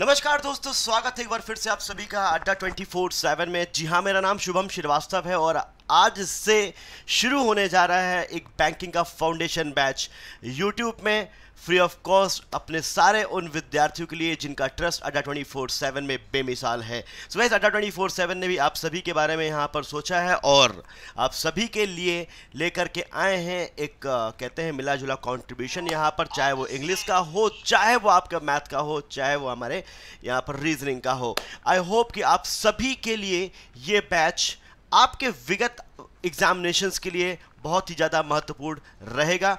नमस्कार दोस्तों स्वागत है एक बार फिर से आप सभी का अड्डा 24/7 में जी हाँ मेरा नाम शुभम श्रीवास्तव है और आज से शुरू होने जा रहा है एक बैंकिंग का फाउंडेशन बैच यूट्यूब में फ्री ऑफ कॉस्ट अपने सारे उन विद्यार्थियों के लिए जिनका ट्रस्ट अड्डा ट्वेंटी फोर सेवन में बेमिसाल है सो वैसे अड्डा ट्वेंटी फोर सेवन ने भी आप सभी के बारे में यहाँ पर सोचा है और आप सभी के लिए लेकर के आए हैं एक कहते हैं मिला जुला कॉन्ट्रीब्यूशन यहाँ पर चाहे वो इंग्लिश का हो चाहे वो आपका मैथ का हो चाहे वो हमारे यहाँ पर रीजनिंग का हो आई होप कि आप सभी के लिए ये बैच आपके विगत एग्जामिनेशंस के लिए बहुत ही ज़्यादा महत्वपूर्ण रहेगा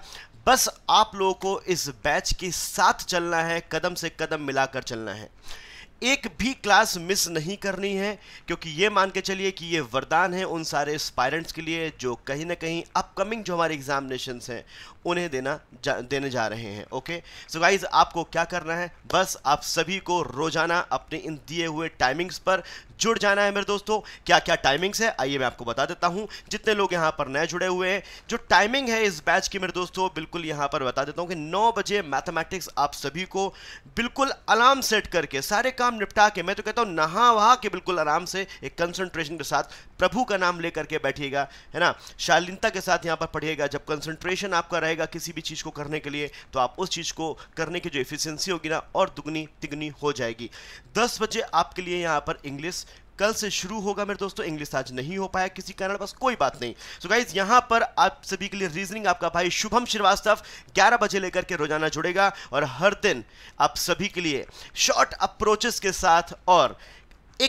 बस आप लोगों को इस बैच के साथ चलना है कदम से कदम मिलाकर चलना है एक भी क्लास मिस नहीं करनी है क्योंकि ये मान के चलिए कि ये वरदान है उन सारे स्पायरेंट्स के लिए जो कहीं ना कहीं अपकमिंग जो हमारे एग्जामिनेशंस हैं उन्हें देना जा, देने जा रहे हैं ओके सो गाइज आपको क्या करना है बस आप सभी को रोज़ाना अपने इन दिए हुए टाइमिंग्स पर जुड़ जाना है मेरे दोस्तों क्या क्या टाइमिंग्स है आइए मैं आपको बता देता हूँ जितने लोग यहाँ पर नए जुड़े हुए हैं जो टाइमिंग है इस बैच की मेरे दोस्तों बिल्कुल यहाँ पर बता देता हूँ कि नौ बजे मैथमेटिक्स आप सभी को बिल्कुल अलार्म सेट करके सारे काम निपटा के मैं तो कहता हूँ नहा वहा के बिल्कुल आराम से एक कंसंट्रेशन के साथ प्रभु का नाम लेकर के बैठिएगा है ना शालीनता के साथ यहाँ पर पढ़िएगा जब कंसंट्रेशन आपका रहेगा किसी भी चीज़ को करने के लिए तो आप उस चीज़ को करने की जो एफिशिएंसी होगी ना और दुगनी तिगनी हो जाएगी दस बजे आपके लिए यहाँ पर इंग्लिश कल से शुरू होगा मेरे दोस्तों इंग्लिश आज नहीं हो पाया किसी कारण बस कोई बात नहीं सो so गाइज यहां पर आप सभी के लिए रीजनिंग आपका भाई शुभम श्रीवास्तव ग्यारह बजे लेकर के रोजाना जुड़ेगा और हर दिन आप सभी के लिए शॉर्ट अप्रोचेस के साथ और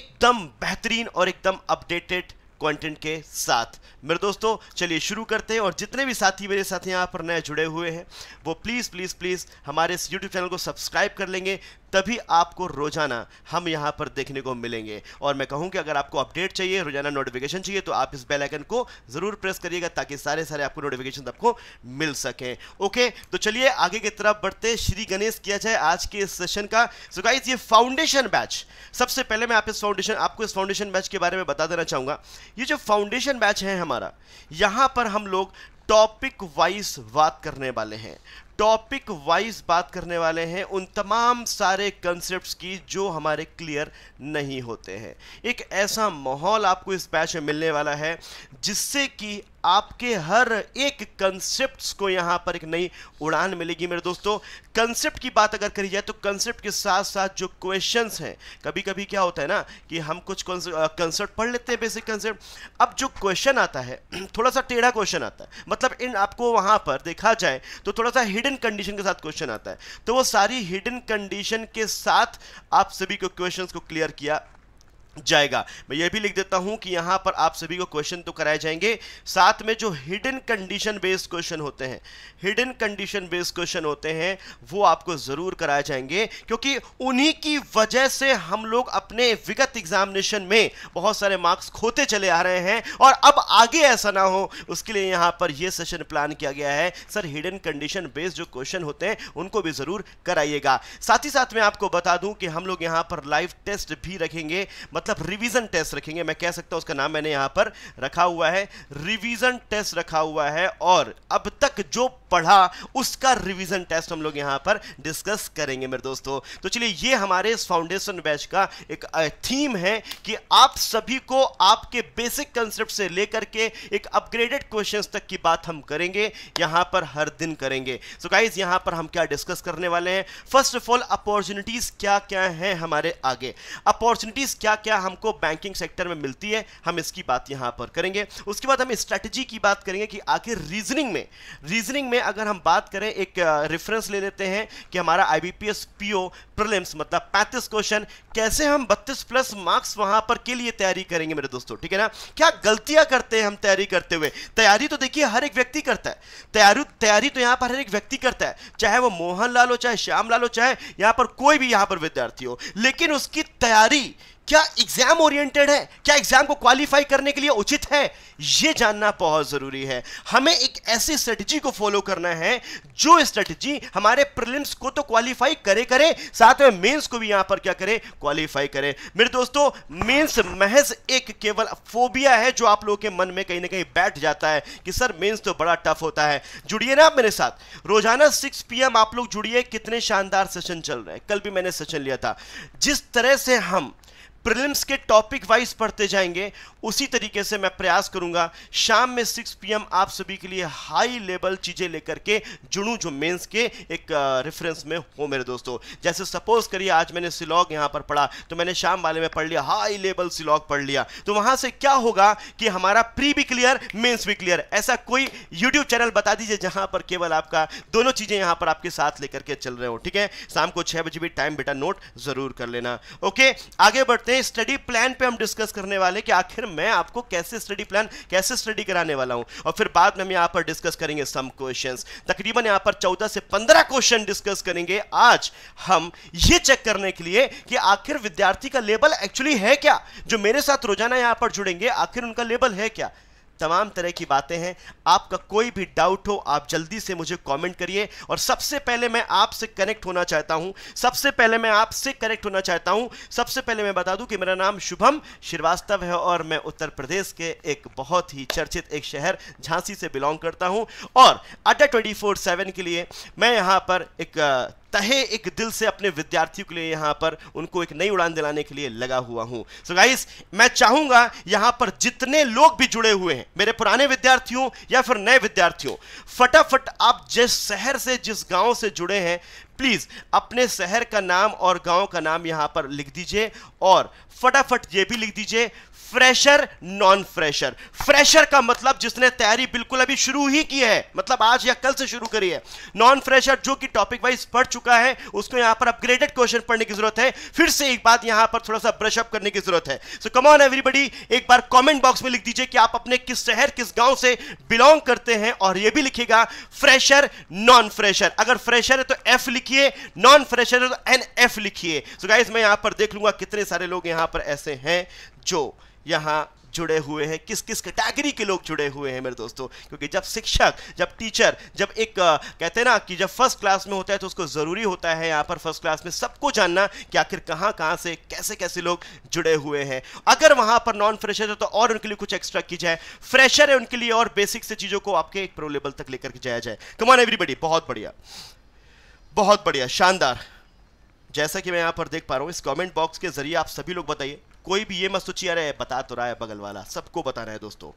एकदम बेहतरीन और एकदम अपडेटेड कंटेंट के साथ मेरे दोस्तों चलिए शुरू करते हैं और जितने भी साथी मेरे साथ यहाँ पर नए जुड़े हुए हैं वो प्लीज़ प्लीज़ प्लीज़ हमारे इस यूट्यूब चैनल को सब्सक्राइब कर लेंगे तभी आपको रोजाना हम यहां पर देखने को मिलेंगे और मैं कहूं कि अगर आपको अपडेट चाहिए रोजाना नोटिफिकेशन चाहिए तो आप इस बेल आइकन को ज़रूर प्रेस करिएगा ताकि सारे सारे आपको नोटिफिकेशन आपको मिल सके ओके तो चलिए आगे की तरफ बढ़ते श्री गणेश किया जाए आज के इस सेशन का सो गाइस ये फाउंडेशन बैच सबसे पहले मैं आप इस फाउंडेशन आपको इस फाउंडेशन बैच के बारे में बता देना चाहूंगा ये जो फाउंडेशन बैच है हमारा यहां पर हम लोग टॉपिक वाइज बात करने वाले हैं टॉपिक वाइज बात करने वाले हैं उन तमाम सारे कंसेप्ट्स की जो हमारे क्लियर नहीं होते हैं एक ऐसा माहौल आपको इस बैच में मिलने वाला है जिससे कि आपके हर एक कंसेप्ट को यहां पर एक नई उड़ान मिलेगी मेरे दोस्तों कंसेप्ट की बात अगर करी जाए तो कंसेप्ट के साथ साथ जो क्वेश्चंस हैं कभी कभी क्या होता है ना कि हम कुछ कंसेप्ट पढ़ लेते हैं बेसिक कंसेप्ट अब जो क्वेश्चन आता है थोड़ा सा टेढ़ा क्वेश्चन आता है मतलब इन आपको वहां पर देखा जाए तो थोड़ा सा हिडन कंडीशन के साथ क्वेश्चन आता है तो वो सारी हिडन कंडीशन के साथ आप सभी को क्वेश्चन को क्लियर किया जाएगा मैं ये भी लिख देता हूं कि यहां पर आप सभी को क्वेश्चन तो कराए जाएंगे साथ में जो हिडन कंडीशन बेस्ड क्वेश्चन होते हैं हिडन कंडीशन बेस्ड क्वेश्चन होते हैं वो आपको जरूर कराए जाएंगे क्योंकि उन्हीं की वजह से हम लोग अपने विगत एग्जामिनेशन में बहुत सारे मार्क्स खोते चले आ रहे हैं और अब आगे ऐसा ना हो उसके लिए यहां पर यह सेशन प्लान किया गया है सर हिडन कंडीशन बेस्ड जो क्वेश्चन होते हैं उनको भी जरूर कराइएगा साथ ही साथ मैं आपको बता दूं कि हम लोग यहां पर लाइव टेस्ट भी रखेंगे मतलब रिवीजन टेस्ट रखेंगे मैं कह सकता हूं उसका नाम मैंने यहां पर रखा हुआ है रिवीजन टेस्ट रखा हुआ है और अब तक जो पढ़ा उसका रिवीजन टेस्ट हम लोग यहां पर डिस्कस करेंगे मेरे दोस्तों तो चलिए ये हमारे इस फाउंडेशन बैच का एक थीम है कि आप सभी को आपके बेसिक कंसेप्ट से लेकर के एक अपग्रेडेड क्वेश्चन तक की बात हम करेंगे यहां पर हर दिन करेंगे सो so गाइज यहां पर हम क्या डिस्कस करने वाले हैं फर्स्ट ऑफ ऑल अपॉर्चुनिटीज क्या क्या हैं हमारे आगे अपॉर्चुनिटीज क्या क्या क्या हमको बैंकिंग सेक्टर में मिलती है हम इसकी बात यहां पर करेंगे उसके बाद हम स्ट्रेटजी की बात करेंगे कि आखिर रीजनिंग में रीजनिंग में अगर हम बात करें एक रेफरेंस ले लेते हैं कि हमारा आईबीपीएस पीओ प्रिलिम्स मतलब पैंतीस क्वेश्चन कैसे हम बत्तीस प्लस मार्क्स वहां पर के लिए तैयारी करेंगे मेरे दोस्तों ठीक है ना क्या गलतियां करते हैं हम तैयारी करते हुए तैयारी तो देखिए हर एक व्यक्ति करता है तैयारी तैयारी तो यहां पर हर एक व्यक्ति करता है चाहे वो मोहन लाल हो चाहे श्याम लाल हो चाहे यहां पर कोई भी यहां पर विद्यार्थी हो लेकिन उसकी तैयारी क्या एग्जाम ओरिएंटेड है क्या एग्जाम को क्वालिफाई करने के लिए उचित है यह जानना बहुत जरूरी है हमें एक ऐसी स्ट्रेटजी को फॉलो करना है जो स्ट्रेटजी हमारे प्रिलिम्स को तो क्वालिफाई करे करे साथ में मेंस को भी यहां पर क्या करे क्वालिफाई करे मेरे दोस्तों मेंस महज एक केवल फोबिया है जो आप लोगों के मन में कहीं ना कहीं बैठ जाता है कि सर मेन्स तो बड़ा टफ होता है जुड़िए ना आप मेरे साथ रोजाना सिक्स पी आप लोग जुड़िए कितने शानदार सेशन चल रहे हैं कल भी मैंने सेशन लिया था जिस तरह से हम प्रिलिम्स के टॉपिक वाइज पढ़ते जाएंगे उसी तरीके से मैं प्रयास करूंगा शाम में 6 पीएम आप सभी के लिए हाई लेवल चीज़ें लेकर के जुड़ूं जो मेंस के एक रेफरेंस में हो मेरे दोस्तों जैसे सपोज करिए आज मैंने सिलॉग यहां पर पढ़ा तो मैंने शाम वाले में पढ़ लिया हाई लेवल सिलॉग पढ़ लिया तो वहां से क्या होगा कि हमारा प्री भी क्लियर मेन्स भी क्लियर ऐसा कोई यूट्यूब चैनल बता दीजिए जहां पर केवल आपका दोनों चीज़ें यहां पर आपके साथ लेकर के चल रहे हो ठीक है शाम को छह बजे भी टाइम बेटा नोट ज़रूर कर लेना ओके आगे बढ़ते करते हैं स्टडी प्लान पे हम डिस्कस करने वाले कि आखिर मैं आपको कैसे स्टडी प्लान कैसे स्टडी कराने वाला हूं और फिर बाद में हम यहां पर डिस्कस करेंगे सम क्वेश्चंस तकरीबन यहां पर चौदह से पंद्रह क्वेश्चन डिस्कस करेंगे आज हम ये चेक करने के लिए कि आखिर विद्यार्थी का लेबल एक्चुअली है क्या जो मेरे साथ रोजाना यहां पर जुड़ेंगे आखिर उनका लेबल है क्या तमाम तरह की बातें हैं आपका कोई भी डाउट हो आप जल्दी से मुझे कमेंट करिए और सबसे पहले मैं आपसे कनेक्ट होना चाहता हूं सबसे पहले मैं आपसे कनेक्ट होना चाहता हूं सबसे पहले मैं बता दूं कि मेरा नाम शुभम श्रीवास्तव है और मैं उत्तर प्रदेश के एक बहुत ही चर्चित एक शहर झांसी से बिलोंग करता हूँ और अड्डा ट्वेंटी के लिए मैं यहाँ पर एक तहे एक दिल से अपने विद्यार्थियों के लिए यहाँ पर उनको एक नई उड़ान दिलाने के लिए लगा हुआ हूं सो so गाइस मैं चाहूंगा यहाँ पर जितने लोग भी जुड़े हुए हैं मेरे पुराने विद्यार्थियों या फिर नए विद्यार्थियों फटाफट आप जिस शहर से जिस गाँव से जुड़े हैं प्लीज़ अपने शहर का नाम और गांव का नाम यहाँ पर लिख दीजिए और फटाफट ये भी लिख दीजिए फ्रेशर नॉन फ्रेशर फ्रेशर का मतलब जिसने तैयारी बिल्कुल अभी शुरू ही की है मतलब आज या कल से शुरू करी है नॉन फ्रेशर जो कि टॉपिक वाइज पढ़ चुका है उसको यहां पर अपग्रेडेड क्वेश्चन पढ़ने की जरूरत है फिर से एक बात यहां पर थोड़ा सा ब्रशअप करने की जरूरत है सो कम ऑन एवरीबडी एक बार कॉमेंट बॉक्स में लिख दीजिए कि आप अपने किस शहर किस गांव से बिलोंग करते हैं और यह भी लिखेगा फ्रेशर नॉन फ्रेशर अगर फ्रेशर है तो एफ लिखिए नॉन फ्रेशर है तो एन एफ लिखिए सो गाइज मैं यहां पर देख लूंगा कितने सारे लोग यहां पर ऐसे हैं जो यहाँ जुड़े हुए हैं किस किस कैटेगरी के लोग जुड़े हुए हैं मेरे दोस्तों क्योंकि जब शिक्षक जब टीचर जब एक कहते हैं ना कि जब फर्स्ट क्लास में होता है तो उसको ज़रूरी होता है यहाँ पर फर्स्ट क्लास में सबको जानना कि आखिर कहाँ कहाँ से कैसे कैसे लोग जुड़े हुए हैं अगर वहाँ पर नॉन फ्रेशर है तो और उनके लिए कुछ एक्स्ट्रा की जाए फ्रेशर है उनके लिए और बेसिक से चीज़ों को आपके एक प्रो लेवल तक लेकर जाया जाए कमान एवरीबडी बहुत बढ़िया बहुत बढ़िया शानदार जैसा कि मैं यहाँ पर देख पा रहा हूँ इस कमेंट बॉक्स के जरिए आप सभी लोग बताइए कोई भी ये मत सोचिए अरे बता तो रहा है बगल वाला सबको रहा है दोस्तों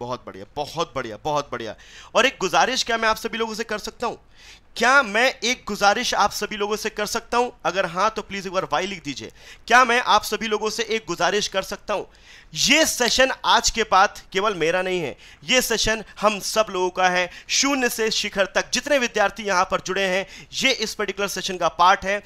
बहुत बढ़िया बहुत बढ़िया बहुत बढ़िया और एक गुजारिश क्या मैं आप सभी लोगों से कर सकता हूं क्या मैं एक गुजारिश आप सभी लोगों से कर सकता हूं अगर हां तो प्लीज एक बार वाई लिख दीजिए क्या मैं आप सभी लोगों से एक गुजारिश कर सकता हूं ये सेशन आज के बाद केवल मेरा नहीं है ये सेशन हम सब लोगों का है शून्य से शिखर तक जितने विद्यार्थी यहां पर जुड़े हैं ये इस पर्टिकुलर सेशन का पार्ट है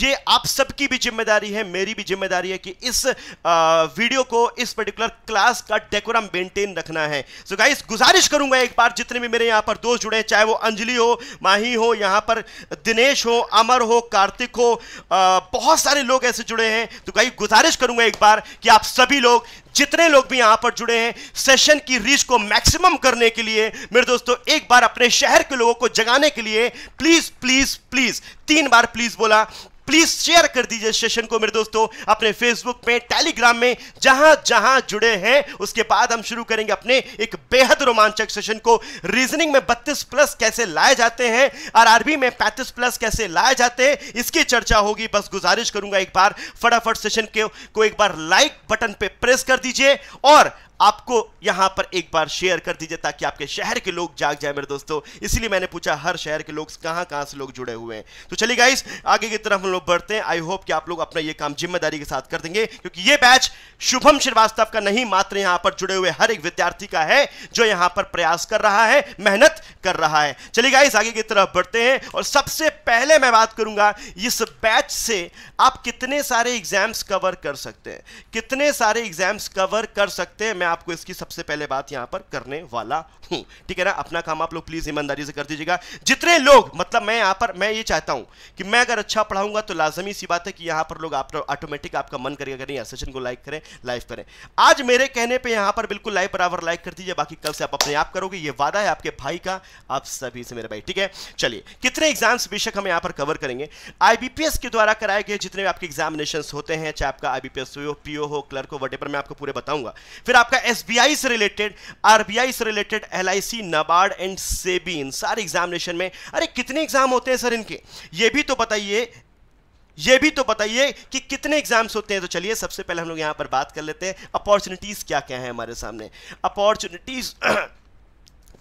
ये आप सबकी भी जिम्मेदारी है मेरी भी जिम्मेदारी है कि इस आ, वीडियो को इस पर्टिकुलर क्लास का डेकोरम मेंटेन रखना है सो गाई गाइस गुजारिश करूंगा एक बार जितने भी मेरे यहां पर दोस्त जुड़े हैं चाहे वो अंजलि हो माही हो यहां पर दिनेश हो अमर हो कार्तिक हो आ, बहुत सारे लोग ऐसे जुड़े हैं तो गाई गुजारिश करूंगा एक बार कि आप सभी लोग जितने लोग भी यहां पर जुड़े हैं सेशन की रीच को मैक्सिमम करने के लिए मेरे दोस्तों एक बार अपने शहर के लोगों को जगाने के लिए प्लीज प्लीज प्लीज तीन बार प्लीज बोला प्लीज शेयर कर दीजिए सेशन को मेरे दोस्तों अपने फेसबुक में टेलीग्राम में जहां जहां जुड़े हैं उसके बाद हम शुरू करेंगे अपने एक बेहद रोमांचक सेशन को रीजनिंग में 32 प्लस कैसे लाए जाते हैं आरआरबी में 35 प्लस कैसे लाए जाते हैं इसकी चर्चा होगी बस गुजारिश करूंगा एक बार फटाफट सेशन के को एक बार लाइक बटन पर प्रेस कर दीजिए और आपको यहां पर एक बार शेयर कर दीजिए ताकि आपके शहर के लोग जाग जाए मेरे दोस्तों इसलिए मैंने पूछा हर शहर के लोग कहां कहां से लोग जुड़े हुए हैं तो चलिए गाइस आगे की तरफ हम लोग बढ़ते हैं आई होप कि आप लोग अपना ये काम जिम्मेदारी के साथ कर देंगे क्योंकि ये बैच शुभम श्रीवास्तव का नहीं मात्र यहां पर जुड़े हुए हर एक विद्यार्थी का है जो यहां पर प्रयास कर रहा है मेहनत कर रहा है चलिए गाइस आगे की तरफ बढ़ते हैं और सबसे पहले मैं बात करूंगा इस बैच से आप कितने सारे एग्जाम्स कवर कर सकते हैं कितने सारे एग्जाम्स कवर कर सकते हैं मैं आपको इसकी सबसे पहले बात यहां पर करने वाला हूं ठीक है ना अपना काम आप लोग प्लीज ईमानदारी से कर दीजिएगा जितने लोग मतलब मैं यहां पर मैं ये चाहता हूं कि मैं अगर अच्छा पढ़ाऊंगा तो लाजमी सी बात है कि यहां पर लोग आप ऑटोमेटिक आपका मन करेगा करें यार सेशन को लाइक करें लाइव करें आज मेरे कहने पर यहां पर बिल्कुल लाइव बराबर लाइक कर दीजिए बाकी कल से आप अपने आप करोगे ये वादा है आपके भाई का आप सभी से मेरे भाई ठीक है चलिए कितने एग्जाम्स बेशक हम यहां पर कवर करेंगे आईबीपीएस के द्वारा कराए गए जितने भी आपके एग्जामिनेशन होते हैं चाहे आपका आईबीपीएस हो पीओ हो क्लर्क हो वटेपर मैं आपको पूरे बताऊंगा फिर आपका एसबीआई से रिलेटेड आरबीआई से related LIC NABARD and SEBI इन सारे एग्जामिनेशन में अरे कितने एग्जाम होते हैं सर इनके ये भी तो बताइए ये भी तो बताइए कि कितने एग्जाम्स होते हैं तो चलिए सबसे पहले हम लोग यहां पर बात कर लेते हैं अपॉर्चुनिटीज़ क्या क्या है हमारे सामने अपॉर्चुनिटीज़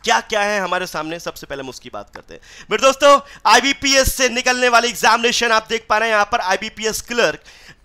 क्या क्या है हमारे सामने सबसे पहले हम उसकी बात करते हैं मेरे दोस्तों आईबीपीएस से निकलने वाले एग्जामिनेशन आप देख पा रहे हैं यहां पर IBPS clerk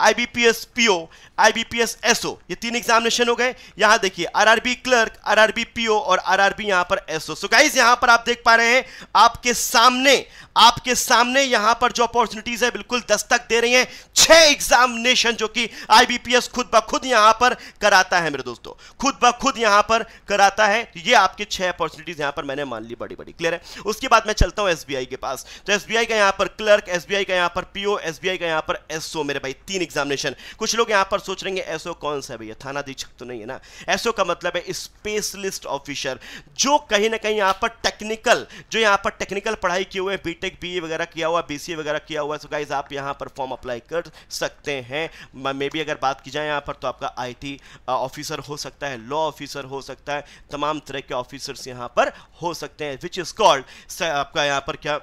IBPS PO IBPS SO ये तीन एग्जामिनेशन हो गए यहां देखिए आरआरबी क्लर्क आरआरबी पीओ और आरआरबी यहां पर एसओ सो गाइज यहां पर आप देख पा रहे हैं आपके सामने आपके सामने यहां पर जो अपॉर्चुनिटीज है बिल्कुल दस्तक दे रही हैं छह एग्जामिनेशन जो कि आईबीपीएस खुद ब खुद यहां पर कराता है मेरे दोस्तों खुद ब खुद यहां पर कराता है ये आपके छह अपॉर्चुनिटीज यहां पर मैंने मान ली बड़ी बड़ी क्लियर है उसके बाद मैं चलता हूं एसबीआई के पास तो एसबीआई का यहां पर क्लर्क एसबीआई का यहां पर पीओ एसबीआई का यहां पर एसओ मेरे भाई तीन एग्जामिनेशन कुछ लोग यहां पर सोच रहे हैं एसओ कौन सा भैया थाना अधीक्षक तो नहीं है ना एसओ का मतलब है स्पेशलिस्ट ऑफिसर जो कहीं ना कहीं यहाँ पर टेक्निकल जो यहाँ पर टेक्निकल पढ़ाई किए हुए बी टेक वगैरह किया हुआ बी वगैरह किया हुआ सो गाइज आप यहाँ पर फॉर्म अप्लाई कर सकते हैं मे बी अगर बात की जाए यहाँ पर तो आपका आई ऑफिसर हो सकता है लॉ ऑफिसर हो सकता है तमाम तरह के ऑफिसर्स यहाँ पर हो सकते हैं विच इज कॉल्ड आपका यहाँ पर क्या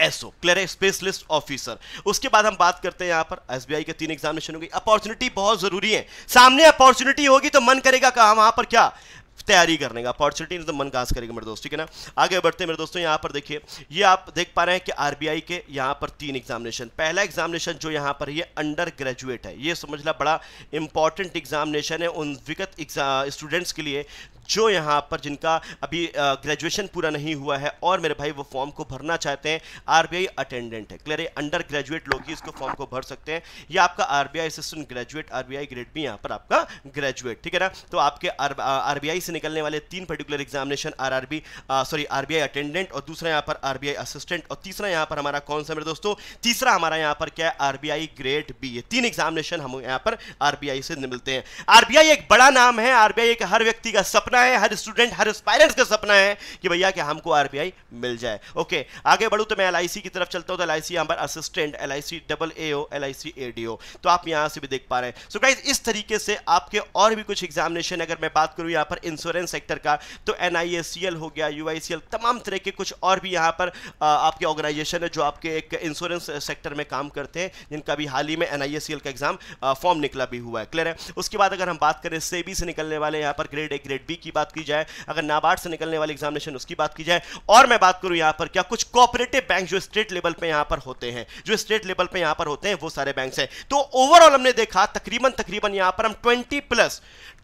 एसओ क्लियर स्पेशलिस्ट ऑफिसर उसके बाद हम बात करते हैं यहां पर एसबीआई के तीन एग्जामिनेशन होगी अपॉर्चुनिटी बहुत जरूरी है सामने अपॉर्चुनिटी होगी तो मन करेगा कहा वहां पर क्या तैयारी करने का अपॉर्चुनिटी तो मन घास करेगा मेरे दोस्त ठीक है ना आगे बढ़ते हैं मेरे दोस्तों यहाँ पर देखिए ये आप देख पा रहे हैं कि आरबीआई के यहाँ पर तीन एग्जामिनेशन पहला एग्जामिनेशन जो यहाँ पर ये अंडर ग्रेजुएट है ये समझ ला बड़ा इंपॉर्टेंट एग्जामिनेशन है उन विगत स्टूडेंट्स के लिए जो यहाँ पर जिनका अभी ग्रेजुएशन पूरा नहीं हुआ है और मेरे भाई वो फॉर्म को भरना चाहते हैं आरबीआई अटेंडेंट है क्लियर है अंडर ग्रेजुएट लोग ही इसको फॉर्म को भर सकते हैं या आपका RBI assistant graduate RBI grade भी यहाँ पर आपका ग्रेजुएट ठीक है ना तो आपके आरबीआई से निकलने वाले तीन particular examination are sorry RBI attendant और दूसरा यहाँ पर आरबीआई असिस्टेंट और तीसरा यहाँ पर हमारा कौन सा मेरे दोस्तों तीसरा हमारा यहाँ पर क्या है आरबीआई ग्रेड बी ये तीन एग्जामिनेशन हम यहाँ पर आरबीआई से मिलते हैं आरबीआई एक बड़ा नाम है आरबीआई एक हर व्यक्ति का सपना सपना है हर स्टूडेंट हर स्पायरेंट्स का सपना है कि भैया कि हमको आरबीआई मिल जाए ओके आगे बढ़ू तो मैं एल की तरफ चलता हूँ तो एल आई सी पर assistant L I double A O L ADO तो आप यहाँ से भी देख पा रहे हैं सो गाइज इस तरीके से आपके और भी कुछ एग्जामिनेशन अगर मैं बात करूँ यहाँ पर इंश्योरेंस सेक्टर का तो एन हो गया यू तमाम तरह के कुछ और भी यहाँ पर आपके ऑर्गेनाइजेशन है जो आपके एक इंश्योरेंस सेक्टर में काम करते हैं जिनका भी हाल ही में एन का एग्जाम फॉर्म निकला भी हुआ है क्लियर है उसके बाद अगर हम बात करें सेबी से निकलने वाले यहाँ पर ग्रेड ए ग्रेड बी की बात की जाए अगर नाबार्ड से निकलने वाली एग्जामिनेशन उसकी बात की जाए और मैं बात करूं यहां पर क्या कुछ कॉपरेटिव बैंक जो स्टेट लेवल पर यहां पर होते हैं जो स्टेट लेवल पर यहां पर होते हैं वो सारे बैंक हैं तो ओवरऑल हमने देखा तकरीबन तकरीबन यहां पर हम ट्वेंटी प्लस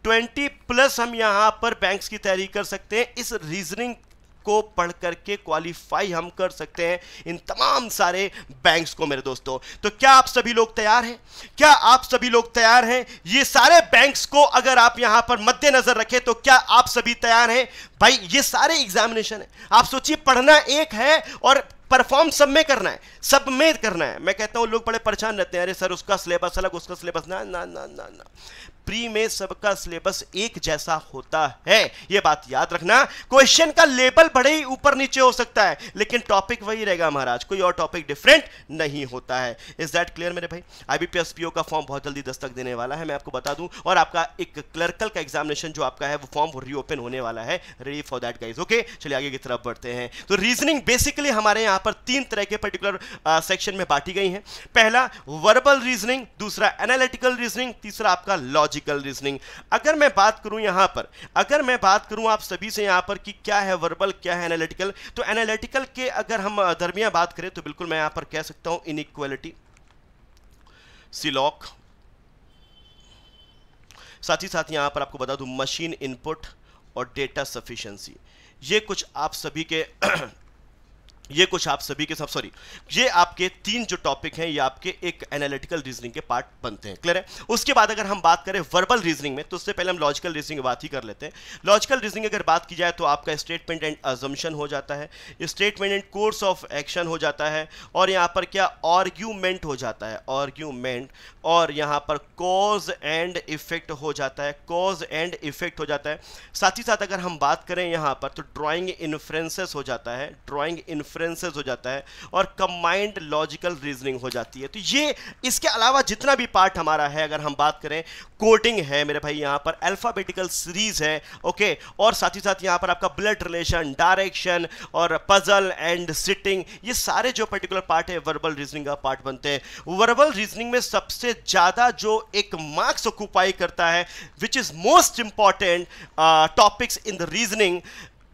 20 प्लस हम यहां पर बैंक्स की तैयारी कर सकते हैं इस रीजनिंग को पढ़ करके क्वालिफाई हम कर सकते हैं इन तमाम सारे बैंक्स को मेरे दोस्तों तो क्या आप सभी लोग तैयार हैं क्या आप सभी लोग तैयार हैं ये सारे बैंक्स को अगर आप यहां पर मद्देनजर रखें तो क्या आप सभी तैयार हैं भाई ये सारे एग्जामिनेशन है आप सोचिए पढ़ना एक है और परफॉर्म सब में करना है सब में करना है मैं कहता हूं लोग बड़े परेशान रहते हैं अरे सर उसका सिलेबस अलग उसका सिलेबस ना ना ना ना ना प्री में सबका सिलेबस एक जैसा होता है यह बात याद रखना क्वेश्चन का लेबल बड़े ही ऊपर नीचे हो सकता है लेकिन टॉपिक वही रहेगा महाराज कोई और टॉपिक डिफरेंट नहीं होता है इज दैट क्लियर मेरे भाई आईबीपीएस पीओ का फॉर्म बहुत जल्दी दस्तक देने वाला है मैं आपको बता दूं और आपका एक क्लर्कल का एग्जामिनेशन जो आपका है वो फॉर्म रीओपन होने वाला है ready for that guys okay चलिए आगे की तरफ बढ़ते हैं तो रीजनिंग बेसिकली हमारे यहां पर तीन तरह के पर्टिकुलर सेक्शन uh, में बांटी गई है पहला वर्बल रीजनिंग दूसरा एनालिटिकल रीजनिंग तीसरा आपका लॉजिक लॉजिकल रीजनिंग अगर मैं बात करूं यहां पर अगर मैं बात करूं आप सभी से यहां पर कि क्या है वर्बल क्या है एनालिटिकल तो एनालिटिकल के अगर हम दरमिया बात करें तो बिल्कुल मैं यहां पर कह सकता हूं इनइक्वालिटी सिलॉक साथ ही साथ यहां पर आपको बता दूं मशीन इनपुट और डेटा सफिशेंसी ये कुछ आप सभी के ये कुछ आप सभी के सब सॉरी ये आपके तीन जो टॉपिक हैं ये आपके एक एनालिटिकल रीजनिंग के पार्ट बनते हैं क्लियर है उसके बाद अगर हम बात करें वर्बल रीजनिंग में तो उससे पहले हम लॉजिकल रीजनिंग बात ही कर लेते हैं लॉजिकल रीजनिंग अगर बात की जाए तो आपका स्टेटमेंट एंड अजम्पन हो जाता है statement and course of action हो जाता है और यहाँ पर क्या ऑर्ग्यूमेंट हो जाता है ऑर्ग्यूमेंट और यहाँ पर कॉज एंड इफेक्ट हो जाता है कॉज एंड इफेक्ट हो जाता है साथ ही साथ अगर हम बात करें यहाँ पर तो ड्रॉइंग इन्फ्रेंसेस हो जाता है ड्रॉइंग इन्फ्रेंस इन्फ्रेंसेज हो जाता है और कंबाइंड लॉजिकल रीजनिंग हो जाती है तो ये इसके अलावा जितना भी पार्ट हमारा है अगर हम बात करें कोटिंग है मेरे भाई यहाँ पर अल्फ़ाबेटिकल सीरीज है ओके और साथ ही साथ यहाँ पर आपका ब्लड रिलेशन डायरेक्शन और पजल एंड सिटिंग ये सारे जो पर्टिकुलर पार्ट है वर्बल रीजनिंग का पार्ट बनते हैं वर्बल रीजनिंग में सबसे ज़्यादा जो एक मार्क्स ऑक्यूपाई करता है which is most important topics in the reasoning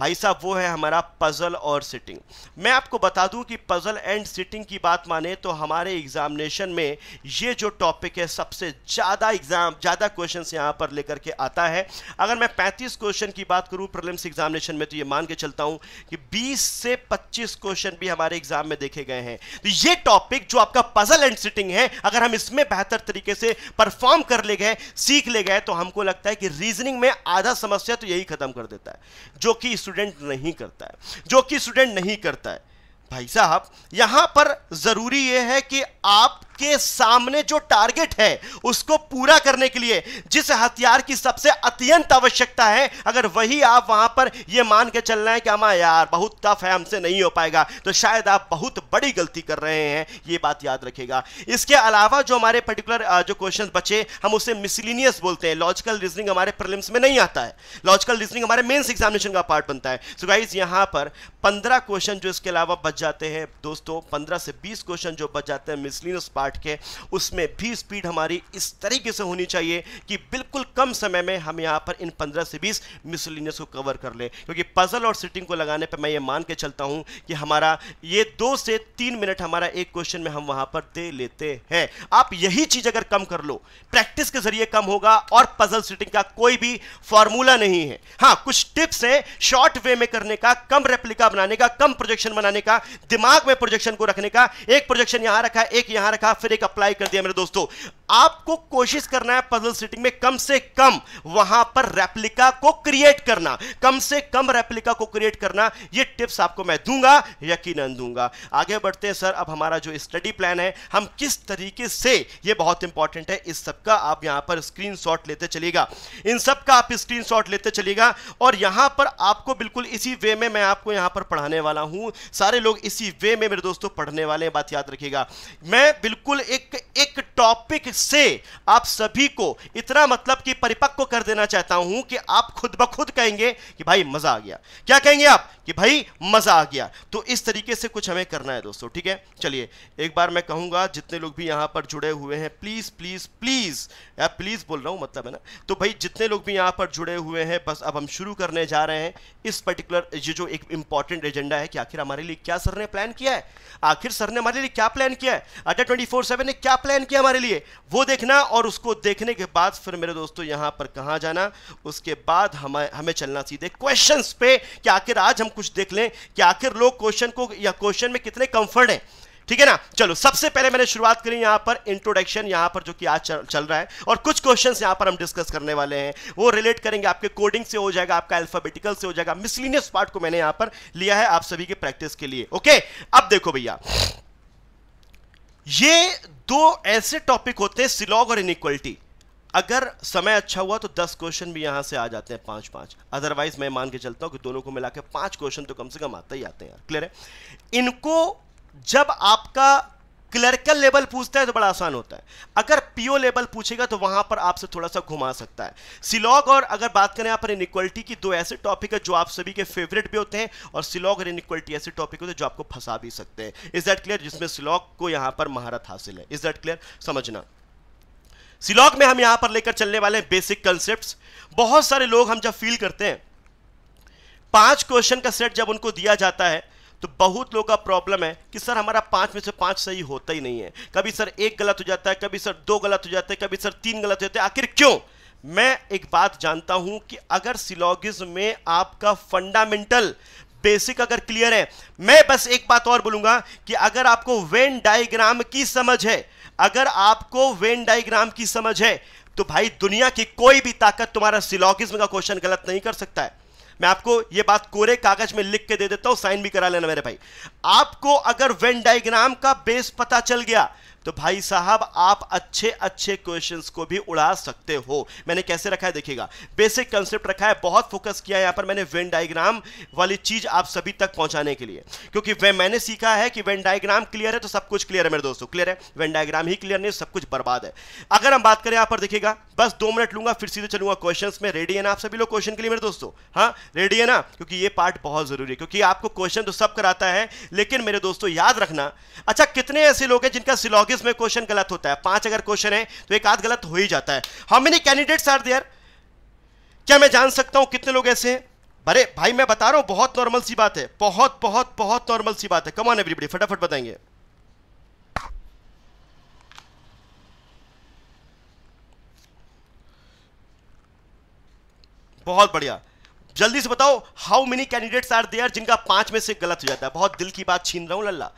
भाई साहब वो है हमारा पज़ल और सिटिंग मैं आपको बता दूं कि पज़ल एंड सिटिंग की बात माने तो हमारे एग्जामिनेशन में ये जो टॉपिक है सबसे ज़्यादा एग्ज़ाम ज़्यादा क्वेश्चन यहाँ पर लेकर के आता है अगर मैं 35 क्वेश्चन की बात करूँ प्रलिम्स एग्जामिनेशन में तो ये मान के चलता हूँ कि 20 से 25 क्वेश्चन भी हमारे एग्ज़ाम में देखे गए हैं तो ये टॉपिक जो आपका पज़ल एंड सिटिंग है अगर हम इसमें बेहतर तरीके से परफॉर्म कर ले गए सीख ले गए तो हमको लगता है कि रीजनिंग में आधा समस्या तो यही ख़त्म कर देता है जो कि स्टूडेंट नहीं करता है जो कि स्टूडेंट नहीं करता है भाई साहब यहां पर ज़रूरी यह है कि आप के सामने जो टारगेट है उसको पूरा करने के लिए जिस हथियार की सबसे अत्यंत आवश्यकता है अगर वही आप वहां पर यह मान के चल रहे हैं कि हमारा यार बहुत टफ है हमसे नहीं हो पाएगा तो शायद आप बहुत बड़ी गलती कर रहे हैं ये बात याद रखेगा इसके अलावा जो हमारे पर्टिकुलर जो क्वेश्चन बचे हम उसे मिसलिनियस बोलते हैं लॉजिकल रीजनिंग हमारे प्रलिम्स में नहीं आता है लॉजिकल रीजनिंग हमारे मेन्स एग्जामिनेशन का पार्ट बनता है सो गाइज यहां पर पंद्रह क्वेश्चन जो इसके अलावा बच जाते हैं दोस्तों पंद्रह से बीस क्वेश्चन जो बच जाते हैं मिसलिनियस पार्ट स्टार्ट के उसमें भी स्पीड हमारी इस तरीके से होनी चाहिए कि बिल्कुल कम समय में हम यहाँ पर इन 15 से 20 मिसलिनियस को कवर कर लें क्योंकि पजल और सिटिंग को लगाने पर मैं ये मान के चलता हूँ कि हमारा ये दो से तीन मिनट हमारा एक क्वेश्चन में हम वहाँ पर दे लेते हैं आप यही चीज़ अगर कम कर लो प्रैक्टिस के जरिए कम होगा और पजल सिटिंग का कोई भी फॉर्मूला नहीं है हाँ कुछ टिप्स हैं शॉर्ट वे में करने का कम रेप्लिका बनाने का कम प्रोजेक्शन बनाने का दिमाग में प्रोजेक्शन को रखने का एक प्रोजेक्शन यहां रखा एक यहां रखा फिर एक अप्लाई कर दिया मेरे दोस्तों आपको कोशिश करना है पजल सिटिंग में कम से कम वहां पर रेप्लिका को क्रिएट करना कम से कम रेप्लिका को क्रिएट करना ये टिप्स आपको मैं दूंगा यकीनन दूंगा आगे बढ़ते हैं सर अब हमारा जो स्टडी प्लान है हम किस तरीके से ये बहुत इंपॉर्टेंट है इस सबका आप यहां पर स्क्रीन लेते चलेगा इन सबका आप स्क्रीन लेते चलेगा और यहां पर आपको बिल्कुल इसी वे में मैं आपको यहां पर पढ़ाने वाला हूं सारे लोग इसी वे में मेरे दोस्तों पढ़ने वाले बात याद रखेगा मैं बिल्कुल एक एक टॉपिक से आप सभी को इतना मतलब कि परिपक्व कर देना चाहता हूं कि आप खुद ब खुद कहेंगे कि भाई मजा आ गया क्या कहेंगे आप कि भाई मजा आ गया तो इस तरीके से कुछ हमें करना है दोस्तों ठीक है चलिए एक बार मैं कहूंगा जितने लोग भी यहां पर जुड़े हुए हैं प्लीज प्लीज प्लीज या प्लीज बोल रहा हूं मतलब है ना तो भाई जितने लोग भी यहां पर जुड़े हुए हैं बस अब हम शुरू करने जा रहे हैं इस पर्टिकुलर ये जो एक इंपॉर्टेंट एजेंडा है कि आखिर हमारे लिए क्या सर ने प्लान किया है आखिर सर ने हमारे लिए क्या प्लान किया है अड्डा ट्वेंटी ने क्या प्लान किया हमारे लिए वो देखना और उसको देखने के बाद फिर मेरे दोस्तों यहां पर कहां जाना उसके बाद हमें हमें चलना सीधे क्वेश्चन पे कि आखिर आज हम कुछ देख लें कि आखिर लोग क्वेश्चन को या क्वेश्चन में कितने कंफर्ट हैं ठीक है ना चलो सबसे पहले मैंने शुरुआत करी यहां पर इंट्रोडक्शन यहां पर जो कि आज चल, चल रहा है और कुछ क्वेश्चन यहां पर हम डिस्कस करने वाले हैं वो रिलेट करेंगे आपके कोडिंग से हो जाएगा आपका अल्फाबेटिकल से हो जाएगा मिसलिनियस पार्ट को मैंने यहां पर लिया है आप सभी के प्रैक्टिस के लिए ओके अब देखो भैया ये दो ऐसे टॉपिक होते हैं सिलॉग और इनइक्वलिटी अगर समय अच्छा हुआ तो दस क्वेश्चन भी यहां से आ जाते हैं पांच पांच अदरवाइज मैं मान के चलता हूं कि दोनों को मिला के पांच क्वेश्चन तो कम से कम आते ही आते हैं यार क्लियर है इनको जब आपका क्लर्कल लेवल पूछता है तो बड़ा आसान होता है अगर पीओ लेवल पूछेगा तो वहां पर आपसे थोड़ा सा घुमा सकता है सिलॉग और अगर बात करें यहाँ पर इनिक्वलिटी की दो ऐसे टॉपिक है जो आप सभी के फेवरेट भी होते हैं और सिलॉग और इनिक्वलिटी ऐसे टॉपिक होते हैं जो आपको फंसा भी सकते हैं इज दैट क्लियर जिसमें सिलॉग को यहां पर महारत हासिल है इज दैट क्लियर समझना सिलॉग में हम यहां पर लेकर चलने वाले हैं बेसिक कंसेप्ट बहुत सारे लोग हम जब फील करते हैं पांच क्वेश्चन का सेट जब उनको दिया जाता है तो बहुत लोगों का प्रॉब्लम है कि सर हमारा पांच में से पांच सही होता ही नहीं है कभी सर एक गलत हो जाता है कभी सर दो गलत हो जाते हैं कभी सर तीन गलत हो जाते हैं आखिर क्यों मैं एक बात जानता हूं कि अगर सिलोगिज में आपका फंडामेंटल बेसिक अगर क्लियर है मैं बस एक बात और बोलूंगा कि अगर आपको वेन डायग्राम की समझ है अगर आपको वेन डायग्राम की समझ है तो भाई दुनिया की कोई भी ताकत तुम्हारा सिलोगिज्म का क्वेश्चन गलत नहीं कर सकता है मैं आपको ये बात कोरे कागज में लिख के दे देता हूं साइन भी करा लेना मेरे भाई आपको अगर वेन डायग्राम का बेस पता चल गया तो भाई साहब आप अच्छे अच्छे क्वेश्चन को भी उड़ा सकते हो मैंने कैसे रखा है देखिएगा बेसिक कंसेप्ट रखा है बहुत फोकस किया यहां पर मैंने वेन डायग्राम वाली चीज आप सभी तक पहुंचाने के लिए क्योंकि मैंने सीखा है कि वेन डायग्राम क्लियर है तो सब कुछ क्लियर है मेरे दोस्तों क्लियर है वेन डायग्राम ही क्लियर नहीं सब कुछ बर्बाद है अगर हम बात करें यहां पर देखिएगा बस दो मिनट लूंगा फिर सीधे चलूंगा क्वेश्चन में रेडी है ना आप सभी लोग क्वेश्चन के लिए मेरे दोस्तों हाँ रेडी है ना क्योंकि ये पार्ट बहुत जरूरी है क्योंकि आपको क्वेश्चन तो सब कराता है लेकिन मेरे दोस्तों याद रखना अच्छा कितने ऐसे लोग हैं जिनका सिलोगिस में क्वेश्चन गलत होता है पांच अगर क्वेश्चन है तो एक आध गलत हो ही जाता है how many candidates are there क्या मैं जान सकता हूं कितने लोग ऐसे हैं अरे भाई मैं बता रहा हूं बहुत नॉर्मल सी बात है बहुत बहुत बहुत नॉर्मल सी बात है कमान एवरीबडी फटाफट बताएंगे बहुत बढ़िया जल्दी से बताओ how many candidates are there जिनका पांच में से गलत हो जाता है बहुत दिल की बात छीन रहा हूं लल्ला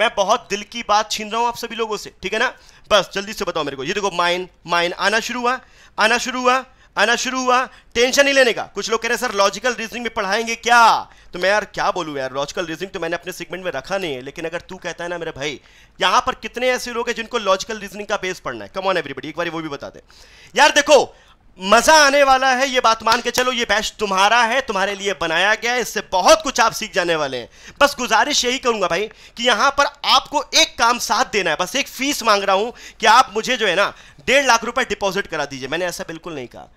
मैं बहुत दिल की बात छीन रहा हूं आप सभी लोगों से ठीक है ना बस जल्दी से बताओ मेरे को ये देखो माइन माइन आना शुरू हुआ आना शुरू हुआ आना शुरू हुआ टेंशन नहीं लेने का कुछ लोग कह रहे हैं सर लॉजिकल रीजनिंग में पढ़ाएंगे क्या तो मैं यार क्या बोलूँ यार लॉजिकल रीजनिंग तो मैंने अपने सेगमेंट में रखा नहीं है लेकिन अगर तू कहता है ना मेरे भाई यहाँ पर कितने ऐसे लोग हैं जिनको लॉजिकल रीजनिंग का बेस पढ़ना है कम ऑन एवरीबडी एक बार वो भी बता दे यार देखो मजा आने वाला है ये बात मान के चलो ये बैच तुम्हारा है तुम्हारे लिए बनाया गया है इससे बहुत कुछ आप सीख जाने वाले हैं बस गुजारिश यही करूंगा भाई कि यहां पर आपको एक काम साथ देना है बस एक फीस मांग रहा हूं कि आप मुझे जो है ना डेढ़ लाख रुपए डिपॉजिट करा दीजिए मैंने ऐसा बिल्कुल नहीं कहा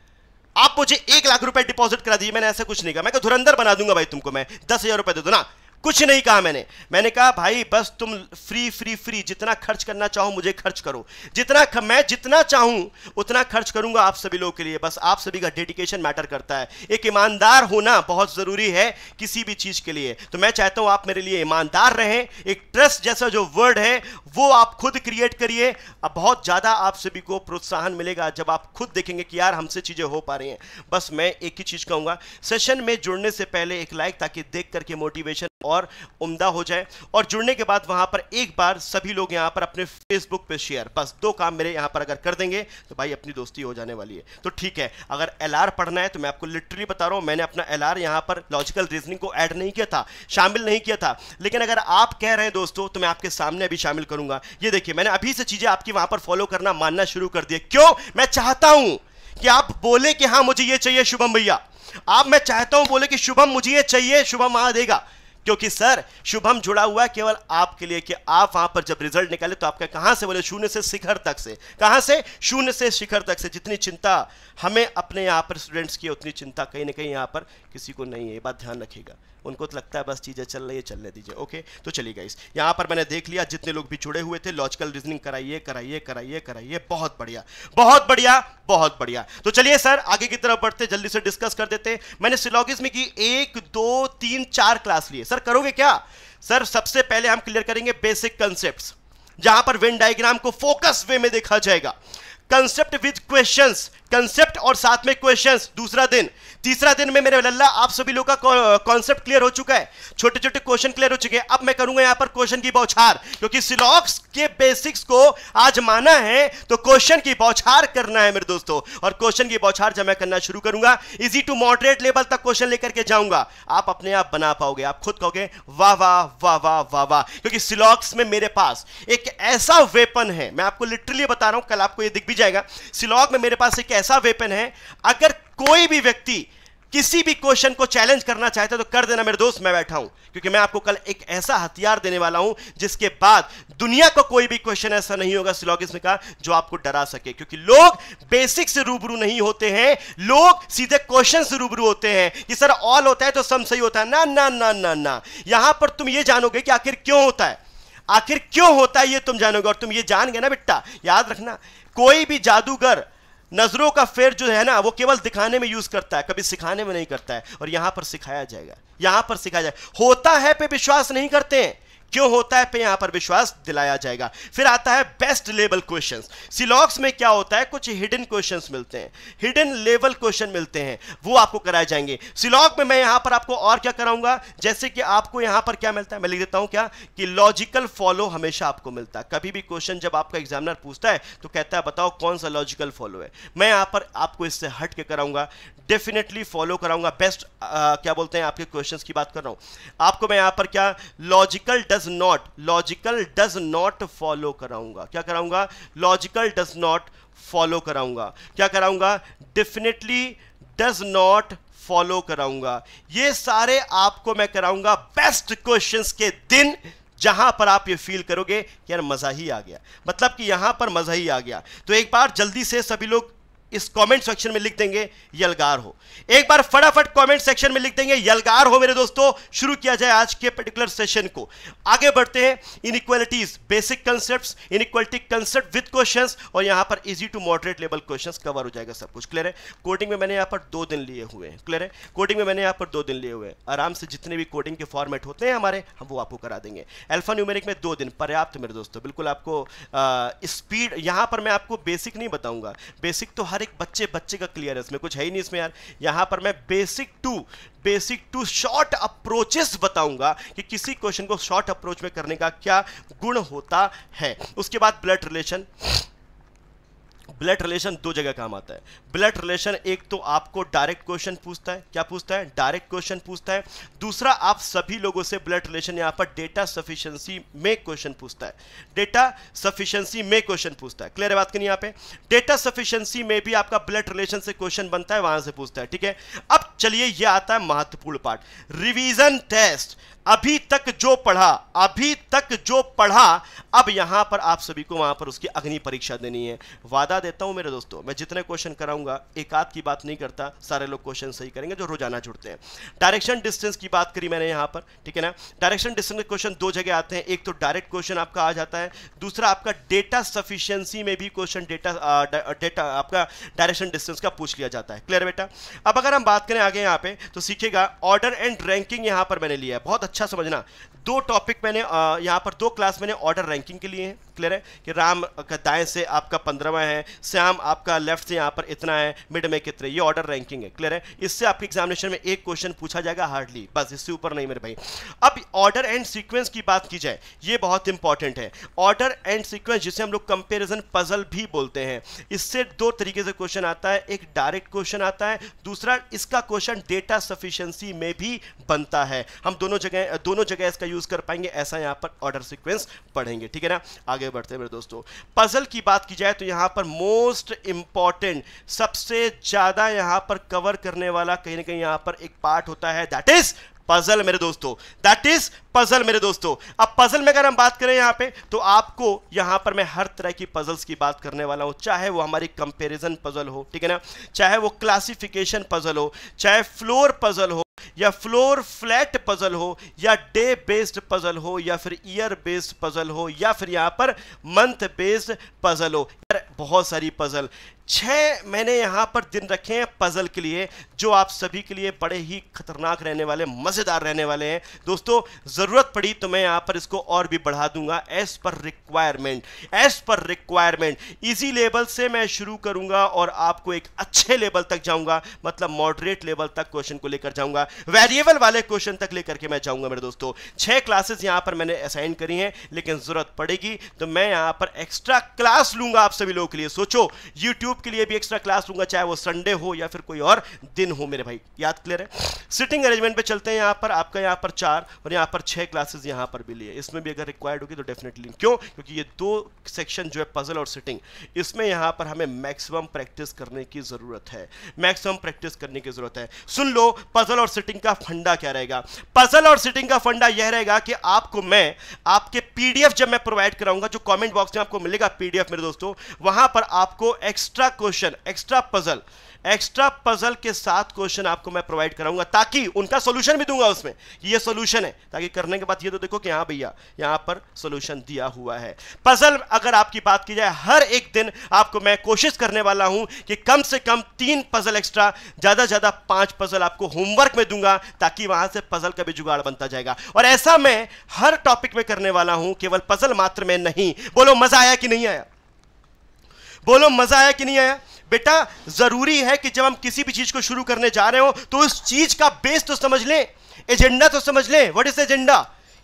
आप मुझे एक लाख रुपए डिपॉजिट करा दीजिए मैंने ऐसा कुछ नहीं कहा मैं धुरंधर बना दूंगा भाई तुमको मैं दस हजार रुपए दे दो ना कुछ नहीं कहा मैंने मैंने कहा भाई बस तुम फ्री फ्री फ्री जितना खर्च करना चाहो मुझे खर्च करो जितना ख, मैं जितना चाहूं उतना खर्च करूंगा आप सभी लोगों के लिए बस आप सभी का डेडिकेशन मैटर करता है एक ईमानदार होना बहुत जरूरी है किसी भी चीज के लिए तो मैं चाहता हूं आप मेरे लिए ईमानदार रहें एक ट्रस्ट जैसा जो वर्ड है वो आप खुद क्रिएट करिए अब बहुत ज़्यादा आप सभी को प्रोत्साहन मिलेगा जब आप खुद देखेंगे कि यार हमसे चीज़ें हो पा रही हैं बस मैं एक ही चीज़ कहूंगा सेशन में जुड़ने से पहले एक लाइक ताकि देख करके मोटिवेशन और उम्दा हो जाए और जुड़ने के बाद वहां पर एक बार सभी लोग यहां पर अपने फेसबुक पे शेयर बस दो काम मेरे यहां पर अगर कर देंगे तो भाई अपनी दोस्ती हो जाने वाली है तो ठीक है अगर एल पढ़ना है तो मैं आपको लिटरली बता रहा हूं मैंने अपना एल आर यहां पर लॉजिकल रीजनिंग को ऐड नहीं किया था शामिल नहीं किया था लेकिन अगर आप कह रहे हैं दोस्तों तो मैं आपके सामने अभी शामिल करूंगा ये देखिए मैंने अभी से चीजें आपकी वहां पर फॉलो करना मानना शुरू कर दिया क्यों मैं चाहता हूं कि आप बोले कि हाँ मुझे ये चाहिए शुभम भैया आप मैं चाहता हूं बोले कि शुभम मुझे ये चाहिए शुभम वहां देगा क्योंकि सर शुभम जुड़ा हुआ है केवल आपके लिए कि आप वहां पर जब रिजल्ट निकाले तो आपका कहां से बोले शून्य से शिखर तक से कहां से शून्य से शिखर तक से जितनी चिंता हमें अपने यहां पर स्टूडेंट्स की उतनी चिंता कहीं ना कहीं यहां पर किसी को नहीं है बात ध्यान रखेगा उनको तो लगता है बस चीज़ें चल रही है चलने दीजिए ओके तो चलिए गाइस यहाँ पर मैंने देख लिया जितने लोग भी जुड़े हुए थे लॉजिकल रीजनिंग कराइए कराइए कराइए कराइए बहुत बढ़िया बहुत बढ़िया बहुत बढ़िया तो चलिए सर आगे की तरफ बढ़ते जल्दी से डिस्कस कर देते मैंने में की एक दो तीन चार क्लास लिए सर करोगे क्या सर सबसे पहले हम क्लियर करेंगे बेसिक कंसेप्ट जहां पर वेन डायग्राम को फोकस वे में देखा जाएगा कंसेप्ट विद क्वेश्चंस कंसेप्ट और साथ में क्वेश्चंस दूसरा दिन तीसरा दिन में मेरे लल्ला आप सभी लोग का कॉन्सेप्ट क्लियर हो चुका है छोटे छोटे क्वेश्चन क्लियर हो चुके हैं अब मैं करूंगा यहां पर क्वेश्चन की बौछार क्योंकि सिलॉक्स के बेसिक्स को आज माना है तो क्वेश्चन की बौछार करना है मेरे दोस्तों और क्वेश्चन की बौछार जब मैं करना शुरू करूंगा इजी टू मॉडरेट लेवल तक क्वेश्चन लेकर के जाऊंगा आप अपने आप बना पाओगे आप खुद कहोगे वाह वाह वाह वाह वाह वाह क्योंकि सिलॉक्स में मेरे पास एक ऐसा वेपन है मैं आपको लिटरली बता रहा हूं कल आपको यह दिख भी जाएगा सिलॉक में मेरे पास एक ऐसा वेपन है अगर कोई भी व्यक्ति किसी भी क्वेश्चन को चैलेंज करना चाहता है तो कर देना मेरे दोस्त मैं बैठा हूं क्योंकि मैं आपको कल एक ऐसा हथियार देने वाला हूं जिसके बाद दुनिया का को कोई भी क्वेश्चन ऐसा नहीं होगा सिलॉगिस में कहा जो आपको डरा सके क्योंकि लोग बेसिक से रूबरू नहीं होते हैं लोग सीधे क्वेश्चन से रूबरू होते हैं कि सर ऑल होता है तो सम सही होता है ना ना ना ना ना यहां पर तुम ये जानोगे कि आखिर क्यों होता है आखिर क्यों होता है ये तुम जानोगे और तुम ये जान गए ना बिट्टा याद रखना कोई भी जादूगर नज़रों का फेर जो है ना वो केवल दिखाने में यूज़ करता है कभी सिखाने में नहीं करता है और यहां पर सिखाया जाएगा यहां पर सिखाया जाएगा होता है पे विश्वास नहीं करते हैं क्यों होता है पे यहां पर विश्वास दिलाया जाएगा फिर आता है बेस्ट लेवल क्वेश्चन सिलॉक्स में क्या होता है कुछ हिडन क्वेश्चन मिलते हैं हिडन लेवल क्वेश्चन मिलते हैं वो आपको कराए जाएंगे सिलॉक में मैं यहां पर आपको और क्या कराऊंगा जैसे कि आपको यहां पर क्या मिलता है मैं लिख देता हूं क्या कि लॉजिकल फॉलो हमेशा आपको मिलता है कभी भी क्वेश्चन जब आपका एग्जामिनर पूछता है तो कहता है बताओ कौन सा लॉजिकल फॉलो है मैं यहां पर आपको इससे हट के कराऊंगा डेफिनेटली फॉलो कराऊंगा बेस्ट क्या बोलते हैं आपके क्वेश्चन की बात कर रहा हूं आपको मैं यहां पर क्या logical does not logical does not follow कराऊंगा क्या कराऊंगा लॉजिकल डज नॉट फॉलो कराऊंगा क्या कराऊंगा डेफिनेटली डज नॉट फॉलो कराऊंगा ये सारे आपको मैं कराऊंगा बेस्ट क्वेश्चंस के दिन जहां पर आप ये फील करोगे कि यार मजा ही आ गया मतलब कि यहां पर मजा ही आ गया तो एक बार जल्दी से सभी लोग इस कमेंट सेक्शन में लिख देंगे यलगार हो एक बार फटाफट कमेंट सेक्शन में लिख देंगे यलगार हो मेरे दोस्तों शुरू किया जाए आज के पर्टिकुलर सेशन को आगे बढ़ते हैं inequalities basic concept inequality concept with question और यहां पर easy to moderate level question cover हो जाएगा सब कुछ क्लियर है कोटिंग में मैंने यहां पर दो दिन लिए हुए हैं क्लियर है कोटिंग में मैंने यहां पर दो दिन लिए हुए हैं आराम से जितने भी कोडिंग के फॉर्मेट होते हैं हमारे हम वो आपको करा देंगे एल्फा न्यूमेरिक में दो दिन पर्याप्त मेरे दोस्तों बिल्कुल आपको स्पीड यहां पर मैं आपको बेसिक नहीं बताऊंगा बेसिक तो हर एक बच्चे बच्चे का क्लियर है इसमें कुछ है ही नहीं इसमें यार यहां पर मैं basic to basic to short approaches बताऊंगा कि किसी क्वेश्चन को शॉर्ट अप्रोच में करने का क्या गुण होता है उसके बाद ब्लड रिलेशन ब्लड रिलेशन दो जगह काम आता है ब्लड रिलेशन एक तो आपको डायरेक्ट क्वेश्चन पूछता है क्या पूछता है डायरेक्ट क्वेश्चन पूछता है दूसरा आप सभी लोगों से ब्लड रिलेशन यहाँ पर डेटा सफिशियंसी में क्वेश्चन पूछता है डेटा सफिशियंसी में क्वेश्चन पूछता है क्लियर है बात करनी यहाँ पे डेटा सफिशियंसी में भी आपका ब्लड रिलेशन से क्वेश्चन बनता है वहां से पूछता है ठीक है अब चलिए यह आता है महत्वपूर्ण पार्ट रिविजन टेस्ट अभी तक जो पढ़ा अभी तक जो पढ़ा अब यहां पर आप सभी को वहां पर उसकी अग्नि परीक्षा देनी है वादा देता हूं मेरे दोस्तों मैं जितने क्वेश्चन कराऊंगा एक आध की बात नहीं करता सारे लोग क्वेश्चन सही करेंगे जो रोजाना जुड़ते हैं डायरेक्शन डिस्टेंस की बात करी मैंने यहां पर ठीक है ना डायरेक्शन डिस्टेंस के क्वेश्चन दो जगह आते हैं एक तो डायरेक्ट क्वेश्चन आपका आ जाता है दूसरा आपका डेटा सफिशियंसी में भी क्वेश्चन डेटा डेटा आपका डायरेक्शन डिस्टेंस का पूछ लिया जाता है क्लियर बेटा अब अगर हम बात करें आगे यहाँ पे तो सीखेगा ऑर्डर एंड रैंकिंग यहां पर मैंने लिया है बहुत अच्छा समझना दो टॉपिक मैंने यहाँ पर दो क्लास मैंने ऑर्डर रैंकिंग के लिए क्लियर है कि राम का दाएं से आपका पंद्रहवा है श्याम आपका लेफ्ट से यहाँ पर इतना है मिड में कितने ये ऑर्डर रैंकिंग है क्लियर है इससे आपके एग्जामिनेशन में एक क्वेश्चन पूछा जाएगा हार्डली बस इससे ऊपर नहीं मेरे भाई अब ऑर्डर एंड सीक्वेंस की बात की जाए ये बहुत इंपॉर्टेंट है ऑर्डर एंड सीक्वेंस जिसे हम लोग कंपेरिजन पजल भी बोलते हैं इससे दो तरीके से क्वेश्चन आता है एक डायरेक्ट क्वेश्चन आता है दूसरा इसका क्वेश्चन डेटा सफिशियंसी में भी बनता है हम दोनों जगह दोनों जगह इसका यूज कर पाएंगे ऐसा यहां पर ऑर्डर सिक्वेंस पढ़ेंगे ठीक है ना आगे बढ़ते हैं मेरे दोस्तों पजल की बात की जाए तो यहां पर मोस्ट इंपॉर्टेंट सबसे ज्यादा यहां पर कवर करने वाला कहीं ना कहीं यहां पर एक पार्ट होता है दैट इज पजल मेरे दोस्तों दैट इज पजल मेरे दोस्तों अब पजल में अगर हम बात करें यहां पे तो आपको यहां पर मैं हर तरह की पजल्स की बात करने वाला हूं चाहे वो हमारी कंपैरिजन पजल हो ठीक है ना चाहे वो क्लासिफिकेशन पजल हो चाहे फ्लोर पजल हो या फ्लोर फ्लैट पजल हो या डे बेस्ड पजल हो या फिर ईयर बेस्ड पजल हो या फिर यहां पर मंथ बेस्ड पजल हो यार बहुत सारी पजल छह मैंने यहां पर दिन रखे हैं पजल के लिए जो आप सभी के लिए बड़े ही खतरनाक रहने वाले मज़ेदार रहने वाले हैं दोस्तों ज़रूरत पड़ी तो मैं यहां पर इसको और भी बढ़ा दूंगा as per requirement as per requirement easy level से मैं शुरू करूंगा और आपको एक अच्छे लेवल तक जाऊंगा मतलब मॉडरेट लेवल तक क्वेश्चन को लेकर जाऊंगा वेरिएबल वाले क्वेश्चन तक लेकर के मैं जाऊंगा मेरे दोस्तों छह क्लासेस यहां पर मैंने असाइन करी है लेकिन ज़रूरत पड़ेगी तो मैं यहां पर एक्स्ट्रा क्लास लूंगा आप सभी लोगों के लिए सोचो यूट्यूब के लिए भी एक्स्ट्रा क्लास लूंगा चाहे वो संडे हो या फिर कोई और दिन हो मेरे भाई याद क्लियर है सिटिंग अरेंजमेंट पे चलते हैं यहां पर आपका यहां पर चार और यहां पर छः छह क्लासेस यहां पर भी लिए इसमें भी अगर रिक्वायर्ड होगी तो डेफिनेटली क्यों क्योंकि ये दो सेक्शन जो है पजल और सिटिंग इसमें यहां पर हमें मैक्सिमम प्रैक्टिस करने की ज़रूरत है मैक्सिमम प्रैक्टिस करने की ज़रूरत है सुन लो पजल और सिटिंग का फंडा क्या रहेगा पजल और सिटिंग का फंडा यह रहेगा कि आपको मैं आपके पीडीएफ जब मैं प्रोवाइड कराऊंगा जो कॉमेंट बॉक्स में आपको मिलेगा पीडीएफ मेरे दोस्तों वहां पर आपको extra question extra puzzle extra puzzle के साथ क्वेश्चन आपको मैं प्रोवाइड कराऊंगा ताकि उनका सोल्यूशन भी दूंगा उसमें कि ये सोल्यूशन है ताकि करने के बाद ये तो देखो कि हाँ भैया यहाँ पर सोल्यूशन दिया हुआ है पजल अगर आपकी बात की जाए हर एक दिन आपको मैं कोशिश करने वाला हूं कि कम से कम तीन पजल एक्स्ट्रा ज़्यादा से ज़्यादा पाँच पजल आपको होमवर्क में दूंगा ताकि वहां से पजल का भी जुगाड़ बनता जाएगा और ऐसा मैं हर टॉपिक में करने वाला हूं केवल पजल मात्र में नहीं बोलो मजा आया कि नहीं आया बोलो मजा आया कि नहीं आया बेटा जरूरी है कि जब हम किसी भी चीज को शुरू करने जा रहे हो तो उस चीज का बेस तो समझ लें एजेंडा तो समझ लें व्हाट इज एजेंडा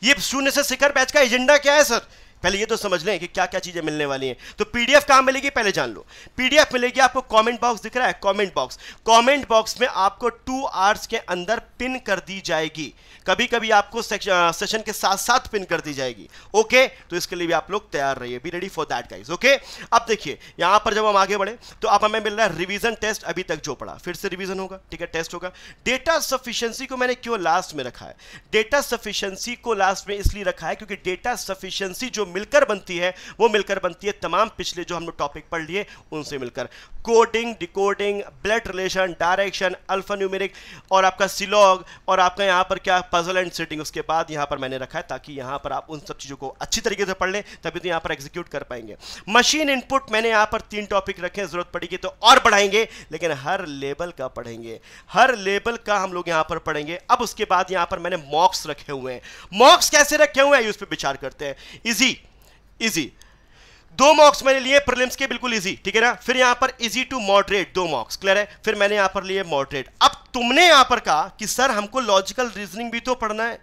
ये शून्य से शिखर बैच का एजेंडा क्या है सर पहले ये तो समझ लें कि क्या क्या चीज़ें मिलने वाली हैं तो पीडीएफ कहां मिलेगी पहले जान लो पीडीएफ मिलेगी आपको कमेंट बॉक्स दिख रहा है कमेंट बॉक्स कमेंट बॉक्स में आपको टू आवर्स के अंदर पिन कर दी जाएगी कभी कभी आपको सेशन के साथ साथ पिन कर दी जाएगी ओके तो इसके लिए भी आप लोग तैयार रहिए be ready for that guys okay अब देखिए यहां पर जब हम आगे बढ़े तो आप हमें मिल रहा है रिविजन टेस्ट अभी तक जो पड़ा फिर से रिविजन होगा ठीक है टेस्ट होगा डेटा सफिशियंसी को मैंने क्यों लास्ट में रखा है डेटा सफिशियंसी को लास्ट में इसलिए रखा है क्योंकि डेटा सफिशियंसी जो मिलकर बनती है वो मिलकर बनती है तमाम पिछले जो हम लोग टॉपिक पढ़ लिए उनसे मिलकर coding decoding blood relation direction alphanumeric और आपका सिलॉग और आपका यहाँ पर क्या पजल एंड सेटिंग उसके बाद यहाँ पर मैंने रखा है ताकि यहाँ पर आप उन सब चीज़ों को अच्छी तरीके से पढ़ लें तभी तो यहाँ पर एग्जीक्यूट कर पाएंगे मशीन इनपुट मैंने यहाँ पर तीन टॉपिक रखे जरूरत पड़ेगी तो और बढ़ाएंगे लेकिन हर लेवल का पढ़ेंगे हर लेवल का हम लोग यहाँ पर पढ़ेंगे अब उसके बाद यहाँ पर मैंने मॉक्स रखे हुए हैं मॉक्स कैसे रखे हुए हैं उस पर विचार करते हैं इजी इजी दो मार्क्स मैंने लिए प्रीलिम्स के बिल्कुल इजी ठीक है ना फिर यहां पर इजी टू मॉडरेट दो मार्क्स क्लियर है फिर मैंने यहां पर लिए मॉडरेट अब तुमने यहां पर कहा कि सर हमको लॉजिकल रीजनिंग भी तो पढ़ना है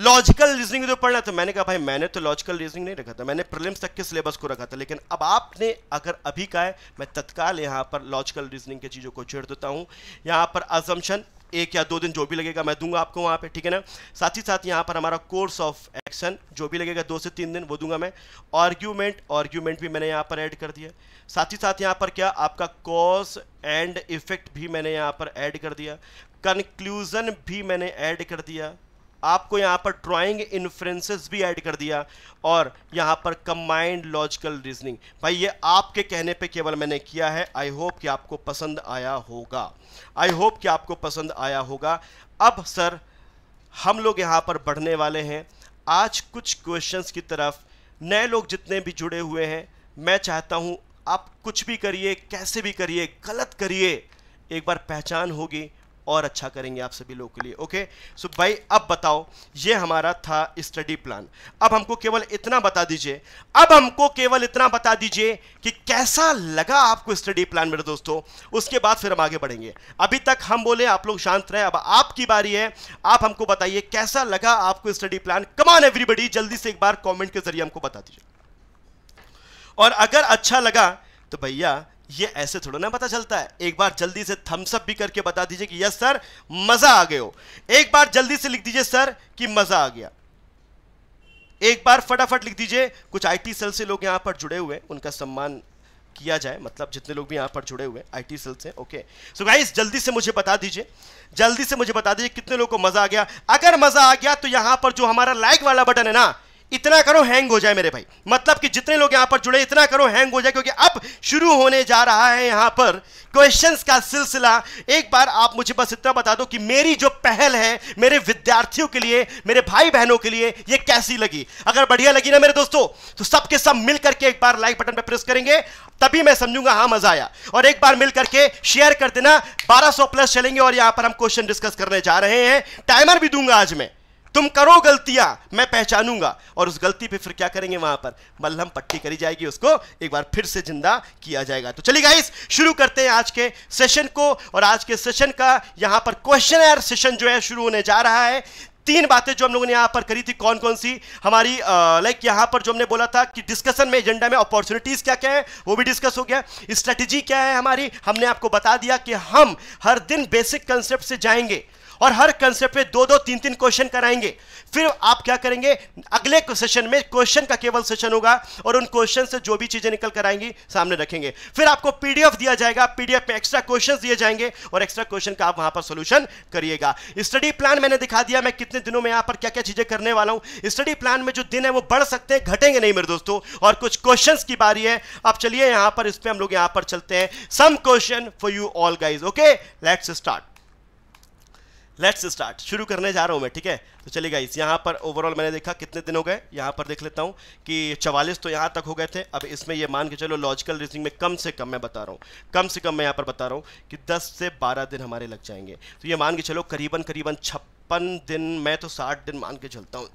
लॉजिकल रीजनिंग जो पढ़ना था तो मैंने कहा भाई मैंने तो लॉजिकल रीजनिंग नहीं रखा था मैंने प्रिलिम्स तक के सिलेबस को रखा था लेकिन अब आपने अगर अभी कहा है मैं तत्काल यहाँ पर लॉजिकल रीजनिंग की चीज़ों को छेड़ देता हूँ यहाँ पर अजम्पन एक या दो दिन जो भी लगेगा मैं दूंगा आपको वहाँ पे ठीक है ना साथ ही साथ यहाँ पर हमारा कोर्स ऑफ एक्शन जो भी लगेगा दो से तीन दिन वो दूंगा मैं आर्ग्यूमेंट आर्ग्यूमेंट भी मैंने यहाँ पर ऐड कर दिया साथ ही साथ यहाँ पर क्या आपका कॉज एंड इफेक्ट भी मैंने यहाँ पर ऐड कर दिया कंक्लूज़न भी मैंने ऐड कर दिया आपको यहाँ पर ड्राइंग इन्फ्रेंसेस भी ऐड कर दिया और यहाँ पर कम्बाइंड लॉजिकल रीजनिंग भाई ये आपके कहने पे केवल मैंने किया है आई होप कि आपको पसंद आया होगा आई होप कि आपको पसंद आया होगा अब सर हम लोग यहाँ पर बढ़ने वाले हैं आज कुछ क्वेश्चंस की तरफ नए लोग जितने भी जुड़े हुए हैं मैं चाहता हूँ आप कुछ भी करिए कैसे भी करिए गलत करिए एक बार पहचान होगी और अच्छा करेंगे आप सभी लोगों के लिए ओके सो so भाई अब बताओ ये हमारा था स्टडी प्लान अब हमको केवल इतना बता दीजिए अब हमको केवल इतना बता दीजिए कि कैसा लगा आपको स्टडी प्लान मेरे दोस्तों उसके बाद फिर हम आगे बढ़ेंगे अभी तक हम बोले आप लोग शांत रहे अब आपकी बारी है आप हमको बताइए कैसा लगा आपको स्टडी प्लान कमान एवरीबडी जल्दी से एक बार कॉमेंट के जरिए हमको बता दीजिए और अगर अच्छा लगा तो भैया ये ऐसे थोड़ा ना पता चलता है एक बार जल्दी से थम्सअप भी करके बता दीजिए कि यस सर मजा आ गए हो एक बार जल्दी से लिख दीजिए सर कि मजा आ गया एक बार फटाफट लिख दीजिए कुछ आईटी सेल से लोग यहां पर जुड़े हुए उनका सम्मान किया जाए मतलब जितने लोग भी यहां पर जुड़े हुए हैं आईटी सेल से ओके सो गाइस जल्दी से मुझे बता दीजिए जल्दी से मुझे बता दीजिए कितने लोगों को मजा आ गया अगर मजा आ गया तो यहां पर जो हमारा लाइक वाला बटन है ना इतना करो हैंग हो जाए मेरे भाई मतलब कि जितने लोग यहां पर जुड़े इतना करो हैंग हो जाए क्योंकि अब शुरू होने जा रहा है यहां पर क्वेश्चंस का सिलसिला एक बार आप मुझे बस इतना बता दो कि मेरी जो पहल है मेरे विद्यार्थियों के लिए मेरे भाई बहनों के लिए ये कैसी लगी अगर बढ़िया लगी ना मेरे दोस्तों तो सबके सब मिल करके एक बार लाइक बटन पर प्रेस करेंगे तभी मैं समझूंगा हाँ मजा आया और एक बार मिल करके शेयर कर देना बारह प्लस चलेंगे और यहां पर हम क्वेश्चन डिस्कस करने जा रहे हैं टाइमर भी दूंगा आज मैं तुम करो गलतियां मैं पहचानूंगा और उस गलती पे फिर क्या करेंगे वहां पर मल्हम पट्टी करी जाएगी उसको एक बार फिर से जिंदा किया जाएगा तो चलिए गाइस शुरू करते हैं आज के सेशन को और आज के सेशन का यहां पर क्वेश्चन सेशन जो है शुरू होने जा रहा है तीन बातें जो हम लोगों ने यहाँ पर करी थी कौन कौन सी हमारी लाइक यहाँ पर जो हमने बोला था कि डिस्कशन में एजेंडा में अपॉर्चुनिटीज़ क्या क्या है वो भी डिस्कस हो गया स्ट्रेटजी क्या है हमारी हमने आपको बता दिया कि हम हर दिन बेसिक कंसेप्ट से जाएंगे और हर कंसेप्ट पे दो दो तीन तीन क्वेश्चन कराएंगे फिर आप क्या करेंगे अगले सेशन में क्वेश्चन का केवल सेशन होगा और उन क्वेश्चन से जो भी चीजें निकल कर आएंगी सामने रखेंगे फिर आपको पीडीएफ दिया जाएगा पीडीएफ में एक्स्ट्रा क्वेश्चन दिए जाएंगे और एक्स्ट्रा क्वेश्चन का आप वहां पर सोल्यूशन करिएगा स्टडी प्लान मैंने दिखा दिया मैं कितने दिनों में यहां पर क्या क्या चीजें करने वाला हूं स्टडी प्लान में जो दिन है वो बढ़ सकते हैं घटेंगे नहीं मेरे दोस्तों और कुछ क्वेश्चन की बारी है अब चलिए यहां पर इस पर हम लोग यहां पर चलते हैं some question for you all guys okay let's start let's start शुरू करने जा रहा हूँ मैं ठीक है तो चलिए इस यहाँ पर ओवरऑल मैंने देखा कितने दिन हो गए यहाँ पर देख लेता हूँ कि चवालीस तो यहाँ तक हो गए थे अब इसमें ये मान के चलो लॉजिकल रीजनिंग में कम से कम मैं बता रहा हूँ कम से कम मैं यहाँ पर बता रहा हूँ कि दस से बारह दिन हमारे लग जाएंगे तो ये मान के चलो करीबन करीबन छप्पन दिन मैं तो साठ दिन मान के चलता हूँ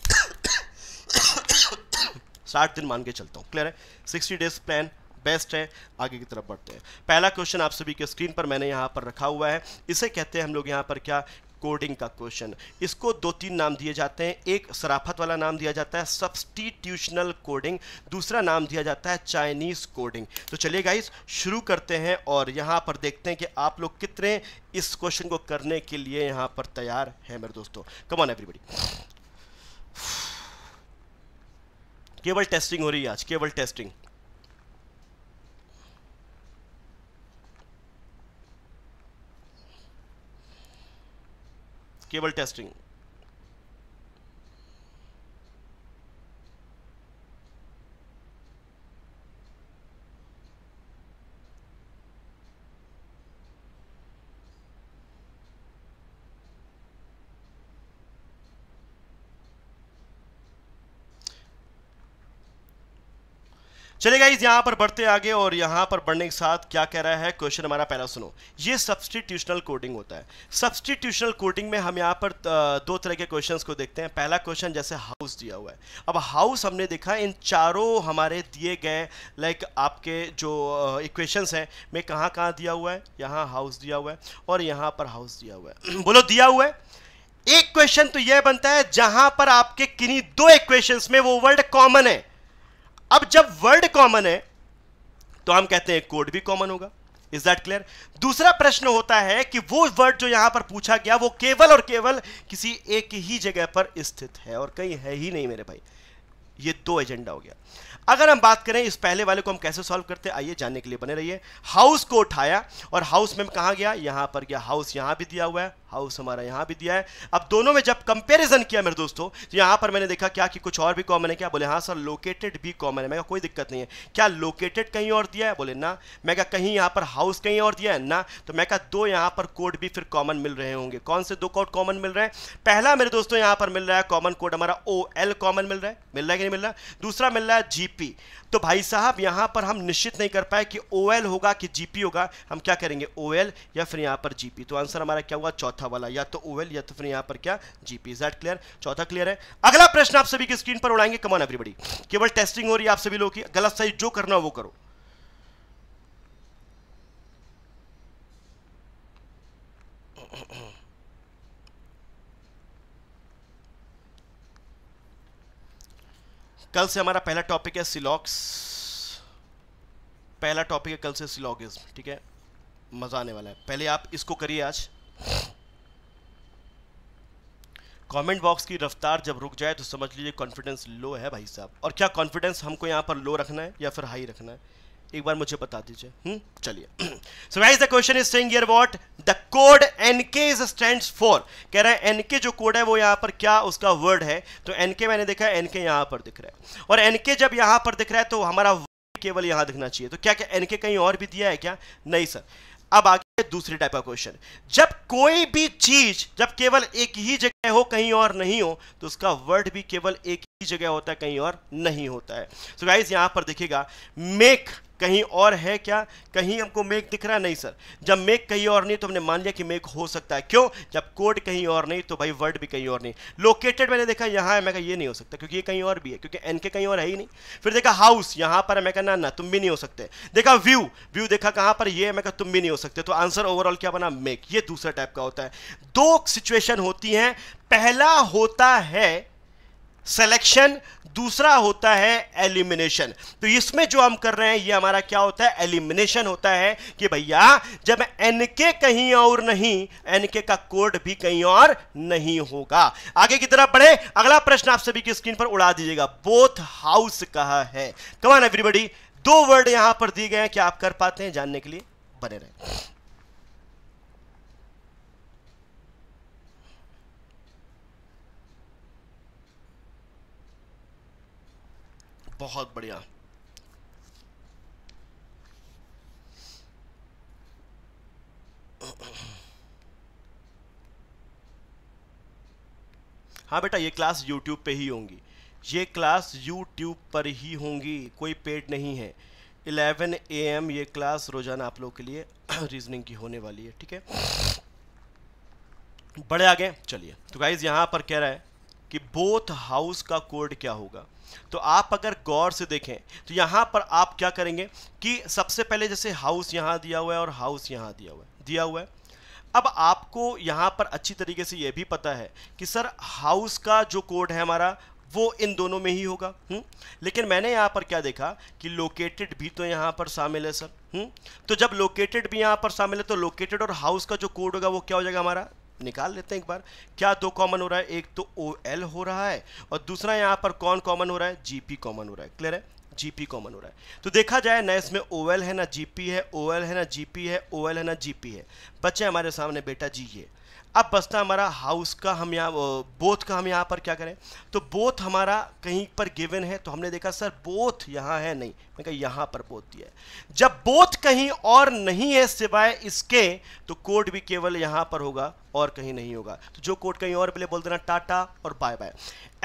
साठ दिन मान के चलता हूँ क्लियर है सिक्सटी डेज प्लान बेस्ट है आगे की तरफ बढ़ते हैं पहला क्वेश्चन आप सभी के स्क्रीन पर मैंने यहाँ पर रखा हुआ है इसे कहते हैं हम लोग यहाँ पर क्या कोडिंग का क्वेश्चन इसको दो तीन नाम दिए जाते हैं एक सराफत वाला नाम दिया जाता है सब्सटीट्यूशनल कोडिंग दूसरा नाम दिया जाता है चाइनीज़ कोडिंग तो चलिए गाइस शुरू करते हैं और यहाँ पर देखते हैं कि आप लोग कितने इस क्वेश्चन को करने के लिए यहाँ पर तैयार हैं मेरे दोस्तों कमॉन एवरीबडी केवल टेस्टिंग हो रही है आज केवल टेस्टिंग cable testing चलिए गाइज यहाँ पर बढ़ते आगे और यहां पर बढ़ने के साथ क्या कह रहा है क्वेश्चन हमारा पहला सुनो ये सब्सटीट्यूशनल कोडिंग होता है सब्सटीट्यूशनल कोडिंग में हम यहाँ पर दो तरह के क्वेश्चंस को देखते हैं पहला क्वेश्चन जैसे हाउस दिया हुआ है अब हाउस हमने देखा इन चारों हमारे दिए गए लाइक आपके जो इक्वेशंस है में कहाँ कहाँ दिया हुआ है यहाँ हाउस दिया हुआ है और यहाँ पर हाउस दिया हुआ है बोलो दिया हुआ है एक क्वेश्चन तो यह बनता है जहां पर आपके किन्हीं दो इक्वेशन में वो वर्ड कॉमन है अब जब वर्ड कॉमन है तो हम कहते हैं कोड भी कॉमन होगा इज दैट क्लियर दूसरा प्रश्न होता है कि वो वर्ड जो यहां पर पूछा गया वो केवल और केवल किसी एक ही जगह पर स्थित है और कहीं है ही नहीं मेरे भाई ये दो एजेंडा हो गया अगर हम बात करें इस पहले वाले को हम कैसे सॉल्व करते हैं आइए जानने के लिए बने रहिए हाउस को उठाया और हाउस में कहा गया यहां पर गया हाउस यहां भी दिया हुआ है हाउस हमारा यहां भी दिया है अब दोनों में जब कंपैरिजन किया मेरे दोस्तों तो यहां पर मैंने देखा क्या कि कुछ और भी कॉमन है क्या बोले हाँ सर लोकेटेड भी कॉमन है मैं कोई दिक्कत नहीं है क्या लोकेटेड कहीं और दिया है बोले ना मैं क्या कहीं यहां पर हाउस कहीं और दिया है ना तो मैं क्या दो यहां पर कोड भी फिर कॉमन मिल रहे होंगे कौन से दो कोड कॉमन मिल रहे हैं पहला मेरे दोस्तों यहां पर मिल रहा है कॉमन कोड हमारा ओ एल कॉमन मिल रहा है मिल रहा है कि नहीं मिल रहा है दूसरा मिल रहा है जी जीपी तो भाई साहब यहां पर हम निश्चित नहीं कर पाए कि ओएल होगा कि जीपी होगा हम क्या करेंगे ओएल या फिर यहां पर जीपी तो आंसर हमारा क्या हुआ चौथा वाला या तो ओएल या तो फिर यहां पर क्या जीपी इज दैट क्लियर चौथा क्लियर है अगला प्रश्न आप सभी की स्क्रीन पर उड़ाएंगे कमान एवरीबडी केवल टेस्टिंग हो रही है आप सभी लोगों की गलत सही जो करना वो करो कल से हमारा पहला टॉपिक है सिलॉक्स पहला टॉपिक है कल से सिलॉगिज्म ठीक है मज़ा आने वाला है पहले आप इसको करिए आज कमेंट बॉक्स की रफ्तार जब रुक जाए तो समझ लीजिए कॉन्फिडेंस लो है भाई साहब और क्या कॉन्फिडेंस हमको यहाँ पर लो रखना है या फिर हाई रखना है एक बार मुझे बता दीजिए हम्म, चलिए so guys the question is saying here what the code NK is stands for कह रहा है एनके जो कोड है वो यहां पर क्या उसका वर्ड है तो एनके मैंने देखा एनके यहां पर दिख रहा है और एनके जब यहां पर दिख रहा है तो हमारा केवल यहां दिखना चाहिए तो क्या क्या एनके कहीं और भी दिया है क्या नहीं सर अब आगे दूसरे टाइप का क्वेश्चन जब कोई भी चीज जब केवल एक ही जगह हो कहीं और नहीं हो तो उसका वर्ड भी केवल एक ही जगह होता है कहीं और नहीं होता है सो so गाइज यहां पर देखिएगा मेक कहीं और है क्या कहीं हमको मेक दिख रहा नहीं सर जब मेक कहीं और नहीं तो हमने मान लिया कि मेक हो सकता है क्यों जब कोड कहीं और नहीं तो भाई वर्ड भी कहीं और नहीं लोकेटेड मैंने देखा यहाँ है मैं कहा ये नहीं हो सकता क्योंकि ये कहीं और भी है क्योंकि एन के कहीं और है ही नहीं फिर देखा हाउस यहाँ पर मैं कहना ना ना तुम भी नहीं हो सकते देखा व्यू व्यू देखा कहाँ पर ये मैं कहा तुम भी नहीं हो सकते तो आंसर ओवरऑल क्या बना मेक ये दूसरा टाइप का होता है दो सिचुएशन होती हैं पहला होता है सेलेक्शन दूसरा होता है एलिमिनेशन तो इसमें जो हम कर रहे हैं ये हमारा क्या होता है एलिमिनेशन होता है कि भैया जब एन के कहीं और नहीं एन के का कोड भी कहीं और नहीं होगा आगे की तरफ बढ़े अगला प्रश्न आप सभी की स्क्रीन पर उड़ा दीजिएगा बोथ हाउस कहा है कमान एवरीबडी दो वर्ड यहां पर दिए गए हैं क्या आप कर पाते हैं जानने के लिए बने रहे बहुत बढ़िया हाँ बेटा ये क्लास यूट्यूब पे ही होंगी ये क्लास यूट्यूब पर ही होंगी कोई पेड नहीं है 11 एम ये क्लास रोज़ाना आप लोग के लिए रीजनिंग की होने वाली है ठीक है बड़े आगे चलिए तो गाइज यहां पर कह रहा है कि बोथ हाउस का कोड क्या होगा तो आप अगर गौर से देखें तो यहाँ पर आप क्या करेंगे कि सबसे पहले जैसे हाउस यहाँ दिया हुआ है और हाउस यहाँ दिया हुआ है दिया हुआ है अब आपको यहाँ पर अच्छी तरीके से यह भी पता है कि सर हाउस का जो कोड है हमारा वो इन दोनों में ही होगा हुँ? हम्म, लेकिन मैंने यहाँ पर क्या देखा कि लोकेटेड भी तो यहाँ पर शामिल है सर हुँ? हम्म, तो जब लोकेटेड भी यहाँ पर शामिल है तो लोकेटेड और हाउस का जो कोड होगा वो क्या हो जाएगा हमारा निकाल लेते हैं एक बार क्या दो कॉमन हो रहा है एक तो ओ एल हो रहा है और दूसरा यहाँ पर कौन कॉमन हो रहा है जी पी कॉमन हो रहा है क्लियर है जी पी कॉमन हो रहा है तो देखा जाए ना इसमें ओ एल है ना जी पी है ओ एल है ना जी पी है ओ एल है ना जी पी है बच्चे हमारे सामने बेटा जी ये अब बसता हमारा हाउस का हम यहाँ बोथ का हम यहाँ पर क्या करें तो बोथ हमारा कहीं पर गिवन है तो हमने देखा सर बोथ यहाँ है नहीं मैं कहा यहाँ पर बोथ दिया है जब बोथ कहीं और नहीं है सिवाय इसके तो कोड भी केवल यहाँ पर होगा और कहीं नहीं होगा तो जो कोड कहीं और बोले बोल देना टाटा और बाय बाय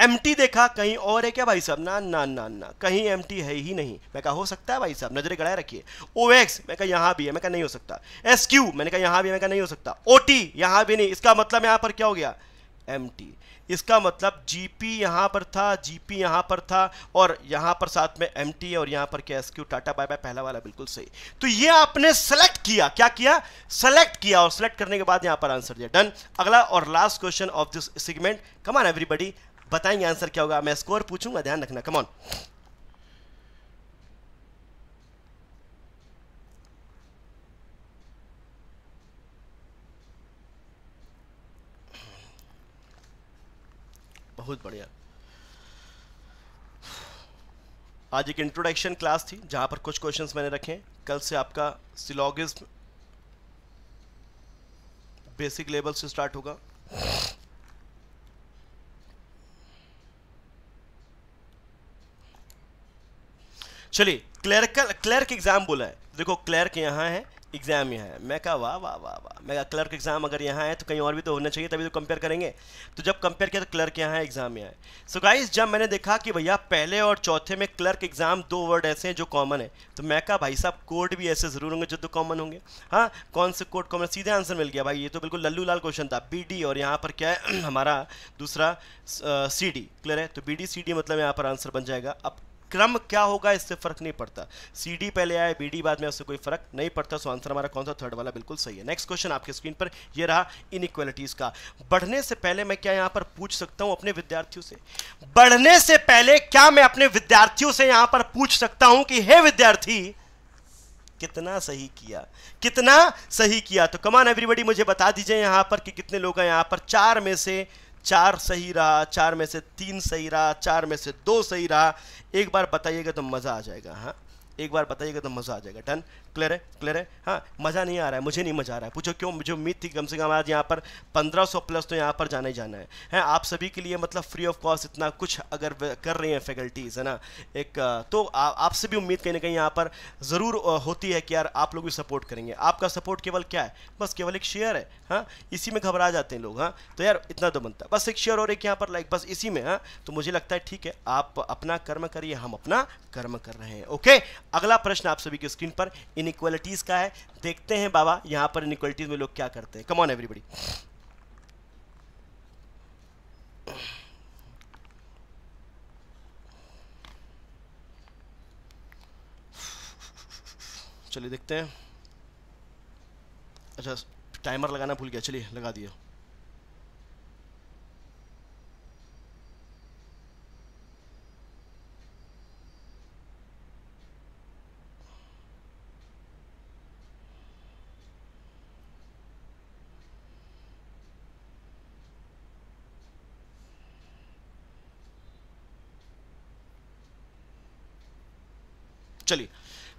एम देखा कहीं और है क्या भाई साहब ना ना ना ना कहीं एम है ही नहीं मैं कहा हो सकता है भाई साहब नजरे गड़ाए रखिए ओ एक्स मैं कहा यहाँ भी है मैं कहा नहीं हो सकता एस मैंने कहा यहाँ भी है मैं कहा नहीं हो सकता ओ टी यहाँ भी नहीं इसका मतलब यहाँ पर क्या हो गया एम टी इसका मतलब जी पी यहाँ पर था जी पी यहाँ पर था और यहाँ पर साथ में एम टी और यहाँ पर क्या S Q tata bye bye पहला वाला बिल्कुल सही तो ये आपने सेलेक्ट किया क्या किया सेलेक्ट किया और सेलेक्ट करने के बाद यहाँ पर आंसर दिया डन अगला और last question of this segment come on everybody बताएंगे आंसर क्या होगा मैं स्कोर पूछूंगा ध्यान रखना कमॉन बहुत बढ़िया आज एक इंट्रोडक्शन क्लास थी जहां पर कुछ क्वेश्चंस मैंने रखे कल से आपका सिलॉगिज्म बेसिक लेवल से स्टार्ट होगा चलिए क्लर्क क्लर्क एग्जाम बोला है देखो क्लर्क यहां है एग्ज़ाम यहाँ है मैं कहा वाह वाह वाह वाह मैं कहा क्लर्क एग्ज़ाम अगर यहाँ है तो कहीं और भी तो होना चाहिए तभी तो कंपेयर करेंगे तो जब कंपेयर किया तो क्लर्क यहाँ है एग्ज़ाम यहाँ है सो so गाइस जब मैंने देखा कि भैया पहले और चौथे में क्लर्क एग्ज़ाम दो वर्ड ऐसे हैं जो कॉमन है तो मैं कहा भाई साहब कोड भी ऐसे ज़रूर होंगे जो तो कॉमन होंगे हाँ कौन से कोड कॉमन सीधे आंसर मिल गया भाई ये तो बिल्कुल लल्लू लाल क्वेश्चन था बी और यहाँ पर क्या है हमारा दूसरा सी क्लियर है तो बी डी मतलब यहाँ पर आंसर बन जाएगा अब क्रम क्या होगा इससे फर्क नहीं पड़ता सी पहले आए बी बाद में उससे कोई फर्क नहीं पड़ता सो आंसर हमारा कौन सा थर्ड वाला बिल्कुल सही है नेक्स्ट क्वेश्चन आपके स्क्रीन पर यह रहा इन का बढ़ने से पहले मैं क्या यहां पर पूछ सकता हूं अपने विद्यार्थियों से बढ़ने से पहले क्या मैं अपने विद्यार्थियों से यहां पर पूछ सकता हूं कि हे विद्यार्थी कितना सही किया कितना सही किया तो कमान एवरीबडी मुझे बता दीजिए यहां पर कि कितने लोग हैं यहां पर चार में से चार सही रहा चार में से तीन सही रहा चार में से दो सही रहा एक बार बताइएगा तो मज़ा आ जाएगा हाँ एक बार बताइएगा तो मज़ा आ जाएगा डन क्लियर है क्लियर है हाँ मज़ा नहीं आ रहा है मुझे नहीं मज़ा आ रहा है पूछो क्यों मुझे उम्मीद थी कम से कम आज यहाँ पर 1500 प्लस तो यहाँ पर जाना ही जाना है हैं आप सभी के लिए मतलब फ्री ऑफ कॉस्ट इतना कुछ अगर कर रही हैं फैकल्टीज़ है ना एक तो आपसे भी उम्मीद कहीं ना कहीं यहाँ पर ज़रूर होती है कि यार आप लोग भी सपोर्ट करेंगे आपका सपोर्ट केवल क्या है बस केवल एक शेयर है हाँ इसी में घबरा जाते हैं लोग हाँ तो यार इतना तो बनता बस एक शेयर और एक यहाँ पर लाइक बस इसी में हाँ तो मुझे लगता है ठीक है आप अपना कर्म करिए हम अपना कर्म कर रहे हैं ओके अगला प्रश्न आप सभी की स्क्रीन पर इनक्वलिटीज़ का है देखते हैं बाबा यहां पर इन में लोग क्या करते हैं कमॉन एवरीबडी चलिए देखते हैं अच्छा टाइमर लगाना भूल गया चलिए लगा दिया चलिए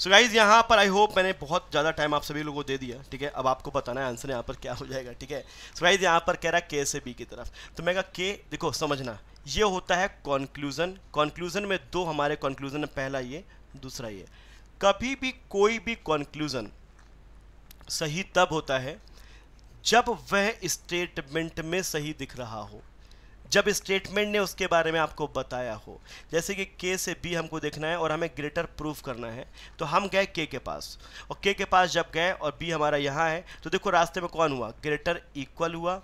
सो गाइज यहाँ पर आई होप मैंने बहुत ज़्यादा टाइम आप सभी लोगों को दे दिया ठीक है अब आपको बताना है आंसर यहाँ पर क्या हो जाएगा ठीक है सो गाइज यहाँ पर कह रहा है के से बी की तरफ तो मैं कहा के देखो समझना ये होता है कॉन्क्लूजन कॉन्क्लूजन में दो हमारे कॉन्क्लूजन है पहला ये दूसरा ये कभी भी कोई भी कॉन्क्लूजन सही तब होता है जब वह स्टेटमेंट में सही दिख रहा हो जब स्टेटमेंट ने उसके बारे में आपको बताया हो जैसे कि के से बी हमको देखना है और हमें ग्रेटर प्रूफ करना है तो हम गए के के पास और के के पास जब गए और बी हमारा यहाँ है तो देखो रास्ते में कौन हुआ ग्रेटर इक्वल हुआ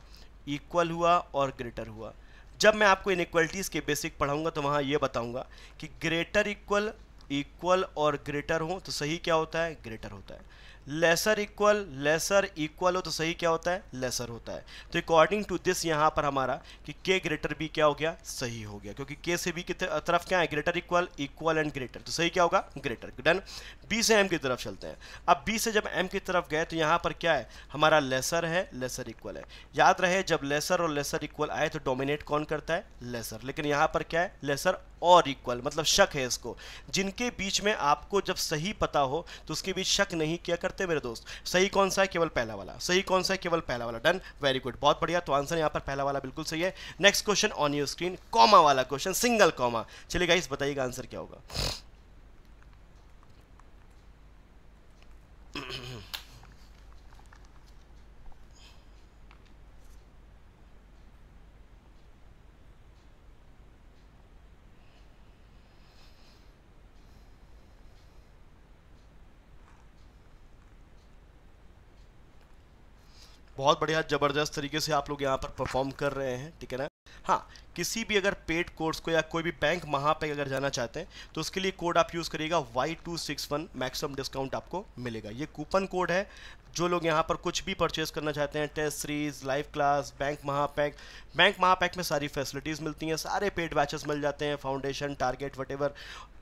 इक्वल हुआ और ग्रेटर हुआ जब मैं आपको इनक्वलिटीज़ के बेसिक पढ़ाऊँगा तो वहाँ ये बताऊँगा कि ग्रेटर इक्वल इक्वल और ग्रेटर हो तो सही क्या होता है ग्रेटर होता है लेसर इक्वल लेसर इक्वल हो तो सही क्या होता है लेसर होता है तो अकॉर्डिंग टू दिस यहां पर हमारा कि के ग्रेटर बी क्या हो गया सही हो गया क्योंकि के से बी की तरफ क्या है greater equal equal and greater तो सही क्या होगा ग्रेटर डन बी से एम की तरफ चलते हैं अब बी से जब एम की तरफ गए तो यहाँ पर क्या है हमारा लेसर है लेसर इक्वल है याद रहे जब लेसर और लेसर इक्वल आए तो डोमिनेट कौन करता है लेसर लेकिन यहाँ पर क्या है लेसर और इक्वल मतलब शक है इसको जिनके बीच में आपको जब सही पता हो तो उसके बीच शक नहीं किया करते मेरे दोस्त सही कौन सा है केवल पहला वाला सही कौन सा है केवल पहला वाला डन वेरी गुड बहुत बढ़िया तो आंसर यहाँ पर पहला वाला बिल्कुल सही है next question on your screen comma वाला क्वेश्चन सिंगल कॉमा चलिए गाइस बताइएगा आंसर क्या होगा बहुत बढ़िया ज़बरदस्त तरीके से आप लोग यहाँ पर परफॉर्म कर रहे हैं ठीक है ना हाँ किसी भी अगर पेड कोर्स को या कोई भी बैंक महा पे अगर जाना चाहते हैं तो उसके लिए कोड आप यूज़ करिएगा Y two six one maximum discount आपको मिलेगा ये कूपन कोड है जो लोग यहाँ पर कुछ भी परचेज करना चाहते हैं test series live class bank Mahapack bank Mahapack में सारी फैसिलिटीज़ मिलती हैं सारे पेड बैचेस मिल जाते हैं foundation target what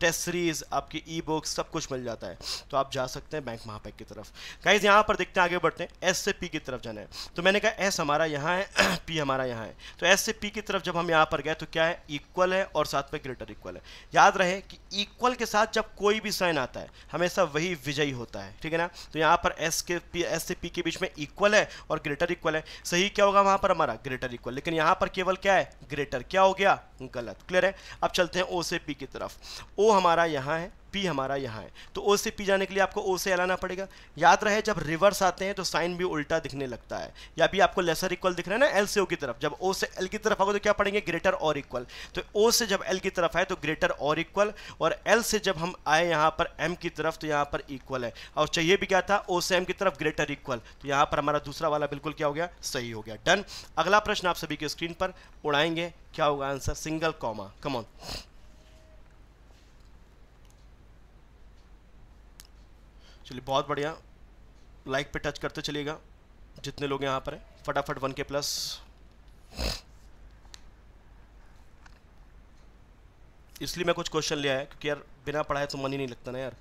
test series आपकी ई बुक सब कुछ मिल जाता है तो आप जा सकते हैं बैंक महापैक की तरफ गाइज यहाँ पर देखते हैं आगे बढ़ते हैं एस से पी की तरफ जाना है तो मैंने कहा एस हमारा यहाँ है पी हमारा यहाँ है तो एस से पी की तरफ जब हम यहाँ पर गए तो क्या है इक्वल है और साथ में ग्रेटर इक्वल है याद रहे कि इक्वल के साथ जब कोई भी साइन आता है हमेशा वही विजयी होता है ठीक है ना तो यहाँ पर एस के पी एस से पी के बीच में इक्वल है और ग्रेटर इक्वल है सही क्या होगा वहाँ पर हमारा ग्रेटर इक्वल लेकिन यहाँ पर केवल क्या है ग्रेटर क्या हो गया गलत क्लियर है अब चलते हैं ओ से पी की तरफ ओ हमारा यहाँ है पी हमारा यहाँ है तो ओ से पी जाने के लिए आपको ओ से हलाना पड़ेगा याद रहे जब रिवर्स आते हैं तो साइन भी उल्टा दिखने लगता है या भी आपको लेसर इक्वल दिख रहा है ना एल से ओ की तरफ जब ओ से एल की तरफ आगे तो क्या पढ़ेंगे ग्रेटर और इक्वल तो ओ से जब एल की तरफ आए तो ग्रेटर और इक्वल और एल से जब हम आए यहाँ पर एम की तरफ तो यहाँ पर इक्वल है और चाहिए भी क्या था ओ से एम की तरफ ग्रेटर इक्वल तो यहाँ पर हमारा दूसरा वाला बिल्कुल क्या हो गया सही हो गया डन अगला प्रश्न आप सभी की स्क्रीन पर उड़ाएंगे क्या होगा आंसर सिंगल कॉमा कमॉन चलिए बहुत बढ़िया लाइक पे टच करते चलिएगा जितने लोग यहाँ पर हैं फटाफट वन के प्लस इसलिए मैं कुछ क्वेश्चन ले आया क्योंकि यार बिना पढ़ाए तो मन ही नहीं लगता ना यार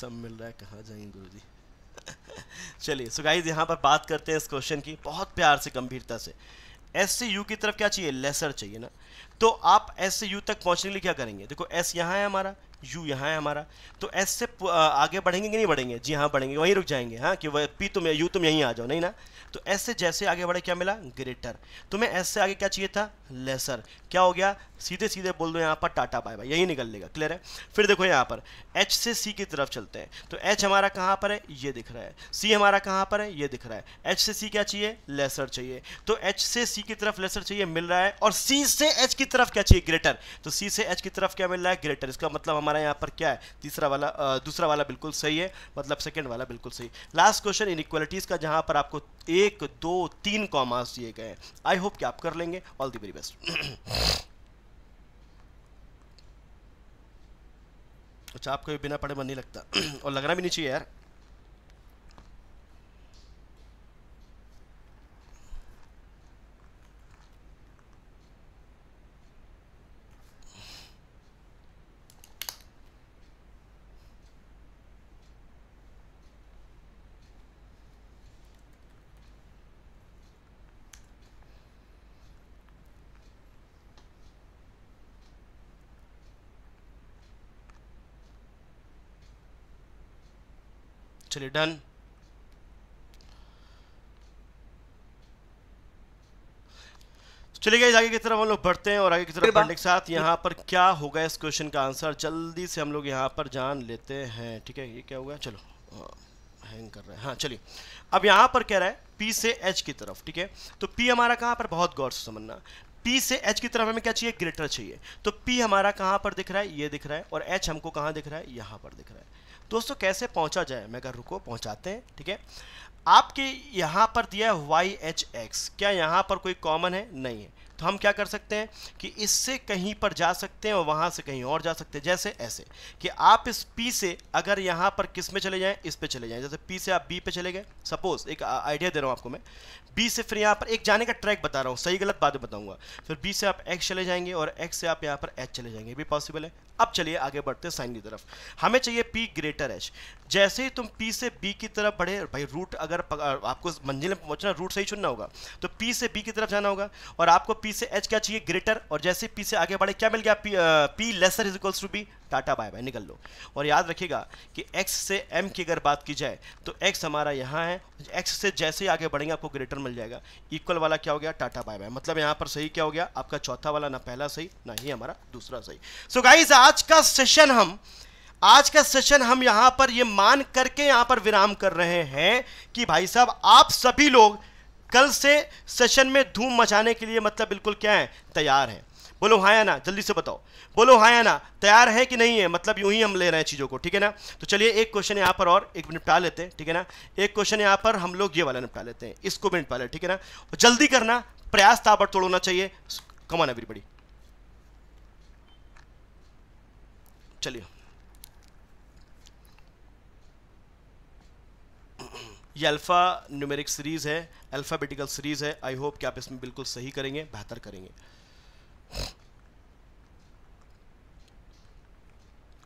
सब मिल रहा है कहाँ जाएंगे गुरु जी चलिए सो गाइज यहाँ पर बात करते हैं इस क्वेश्चन की बहुत प्यार से गंभीरता से एस से यू की तरफ क्या चाहिए लेसर चाहिए ना तो आप एस से यू तक पहुंचने के लिए क्या करेंगे देखो एस यहाँ है हमारा यू यहाँ है हमारा तो एस से आगे बढ़ेंगे कि नहीं बढ़ेंगे जी हाँ बढ़ेंगे वहीं रुक जाएंगे हाँ कि वह पी तुम यू तुम यहीं आ जाओ नहीं ना तो एस से जैसे आगे बढ़े क्या मिला ग्रेटर तुम्हें एस से आगे क्या चाहिए था लेसर क्या हो गया सीधे सीधे बोल दो यहाँ पर टाटा बाय बाय यही निकल लेगा क्लियर है फिर देखो यहाँ पर एच से सी की तरफ चलते हैं तो एच हमारा कहाँ पर है ये दिख रहा है सी हमारा कहाँ पर है ये दिख रहा है एच से सी क्या चाहिए लेसर चाहिए तो एच से सी की तरफ लेसर चाहिए मिल रहा है और सी से एच की तरफ क्या चाहिए ग्रेटर तो सी से एच की तरफ क्या मिल रहा है ग्रेटर इसका मतलब हमारा यहाँ पर क्या है तीसरा वाला दूसरा वाला बिल्कुल सही है मतलब सेकेंड वाला बिल्कुल सही लास्ट क्वेश्चन इनक्वालिटीज़ का जहाँ पर आपको एक दो तीन कॉमास दिए गए हैं आई होप कि आप कर लेंगे ऑल दी वेरी बेस्ट अच्छा आपको ये बिना पढ़े मन नहीं लगता और लगना भी नहीं चाहिए यार actually done तो चलिए गाइस आगे की तरफ हम लोग बढ़ते हैं और आगे की तरफ बढ़ने के साथ यहाँ पर क्या होगा इस क्वेश्चन का आंसर जल्दी से हम लोग यहाँ पर जान लेते हैं ठीक है ये क्या होगा चलो हैंग कर रहे हैं हाँ चलिए अब यहाँ पर कह रहा है पी से एच की तरफ ठीक है तो पी हमारा कहाँ पर बहुत गौर से समझना पी से एच की तरफ हमें क्या चाहिए ग्रेटर चाहिए तो पी हमारा कहाँ पर दिख रहा है ये दिख रहा है और एच हमको कहाँ दिख रहा है यहाँ पर दिख रहा है दोस्तों कैसे पहुंचा जाए मैं अगर रुको पहुंचाते हैं ठीक है आपके यहाँ पर दिया है वाई एच एक्स क्या यहाँ पर कोई कॉमन है नहीं है तो हम क्या कर सकते हैं कि इससे कहीं पर जा सकते हैं और वहां से कहीं और जा सकते हैं जैसे ऐसे कि आप इस पी से अगर यहां पर किस में चले जाएं इस पे चले जाएं जैसे पी से आप बी पे चले गए सपोज़ एक आइडिया दे रहा हूं आपको मैं बी से फिर यहां पर एक जाने का ट्रैक बता रहा हूं सही गलत बात बताऊंगा फिर बी से आप एक्स चले जाएंगे और एक्स से आप यहां पर एच चले जाएंगे भी पॉसिबल है अब चलिए आगे बढ़ते हैं साइन की तरफ हमें चाहिए पी ग्रेटर एच जैसे ही तुम पी से बी की तरफ बढ़े भाई रूट अगर आपको मंजिल में पहुंचना रूट सही चुनना होगा तो पी से बी की तरफ जाना होगा और आपको P पी से एच क्या चाहिए ग्रेटर और जैसे पी से आगे बढ़े क्या मिल गया P lesser is equals to B tata bye bye निकल लो और याद रखिएगा कि एक्स से एम की अगर बात की जाए तो एक्स हमारा यहाँ है एक्स से जैसे ही आगे बढ़ेंगे आपको ग्रेटर मिल जाएगा इक्वल वाला क्या हो गया टाटा बाय बाय मतलब यहाँ पर सही क्या हो गया आपका चौथा वाला ना पहला सही ना ही हमारा दूसरा सही सो so गाइज आज का सेशन हम आज का सेशन हम यहाँ पर ये मान करके यहाँ पर विराम कर रहे हैं कि भाई साहब आप सभी लोग कल से सेशन में धूम मचाने के लिए मतलब बिल्कुल क्या है तैयार है बोलो हाँ या ना जल्दी से बताओ बोलो हाँ या ना तैयार है कि नहीं है मतलब यूं ही हम ले रहे हैं चीज़ों को ठीक है ना तो चलिए एक क्वेश्चन यहाँ पर और एक मिनट निपटा लेते हैं ठीक है ना एक क्वेश्चन यहाँ पर हम लोग ये वाला निपटा लेते हैं इसको भी निपटा लेते ठीक है ना और जल्दी करना प्रयास ताबड़ होना चाहिए कमाना एवरीबडी चलिए ये अल्फ़ा न्यूमेरिक सीरीज़ है अल्फ़ाबेटिकल सीरीज़ है आई होप कि आप इसमें बिल्कुल सही करेंगे बेहतर करेंगे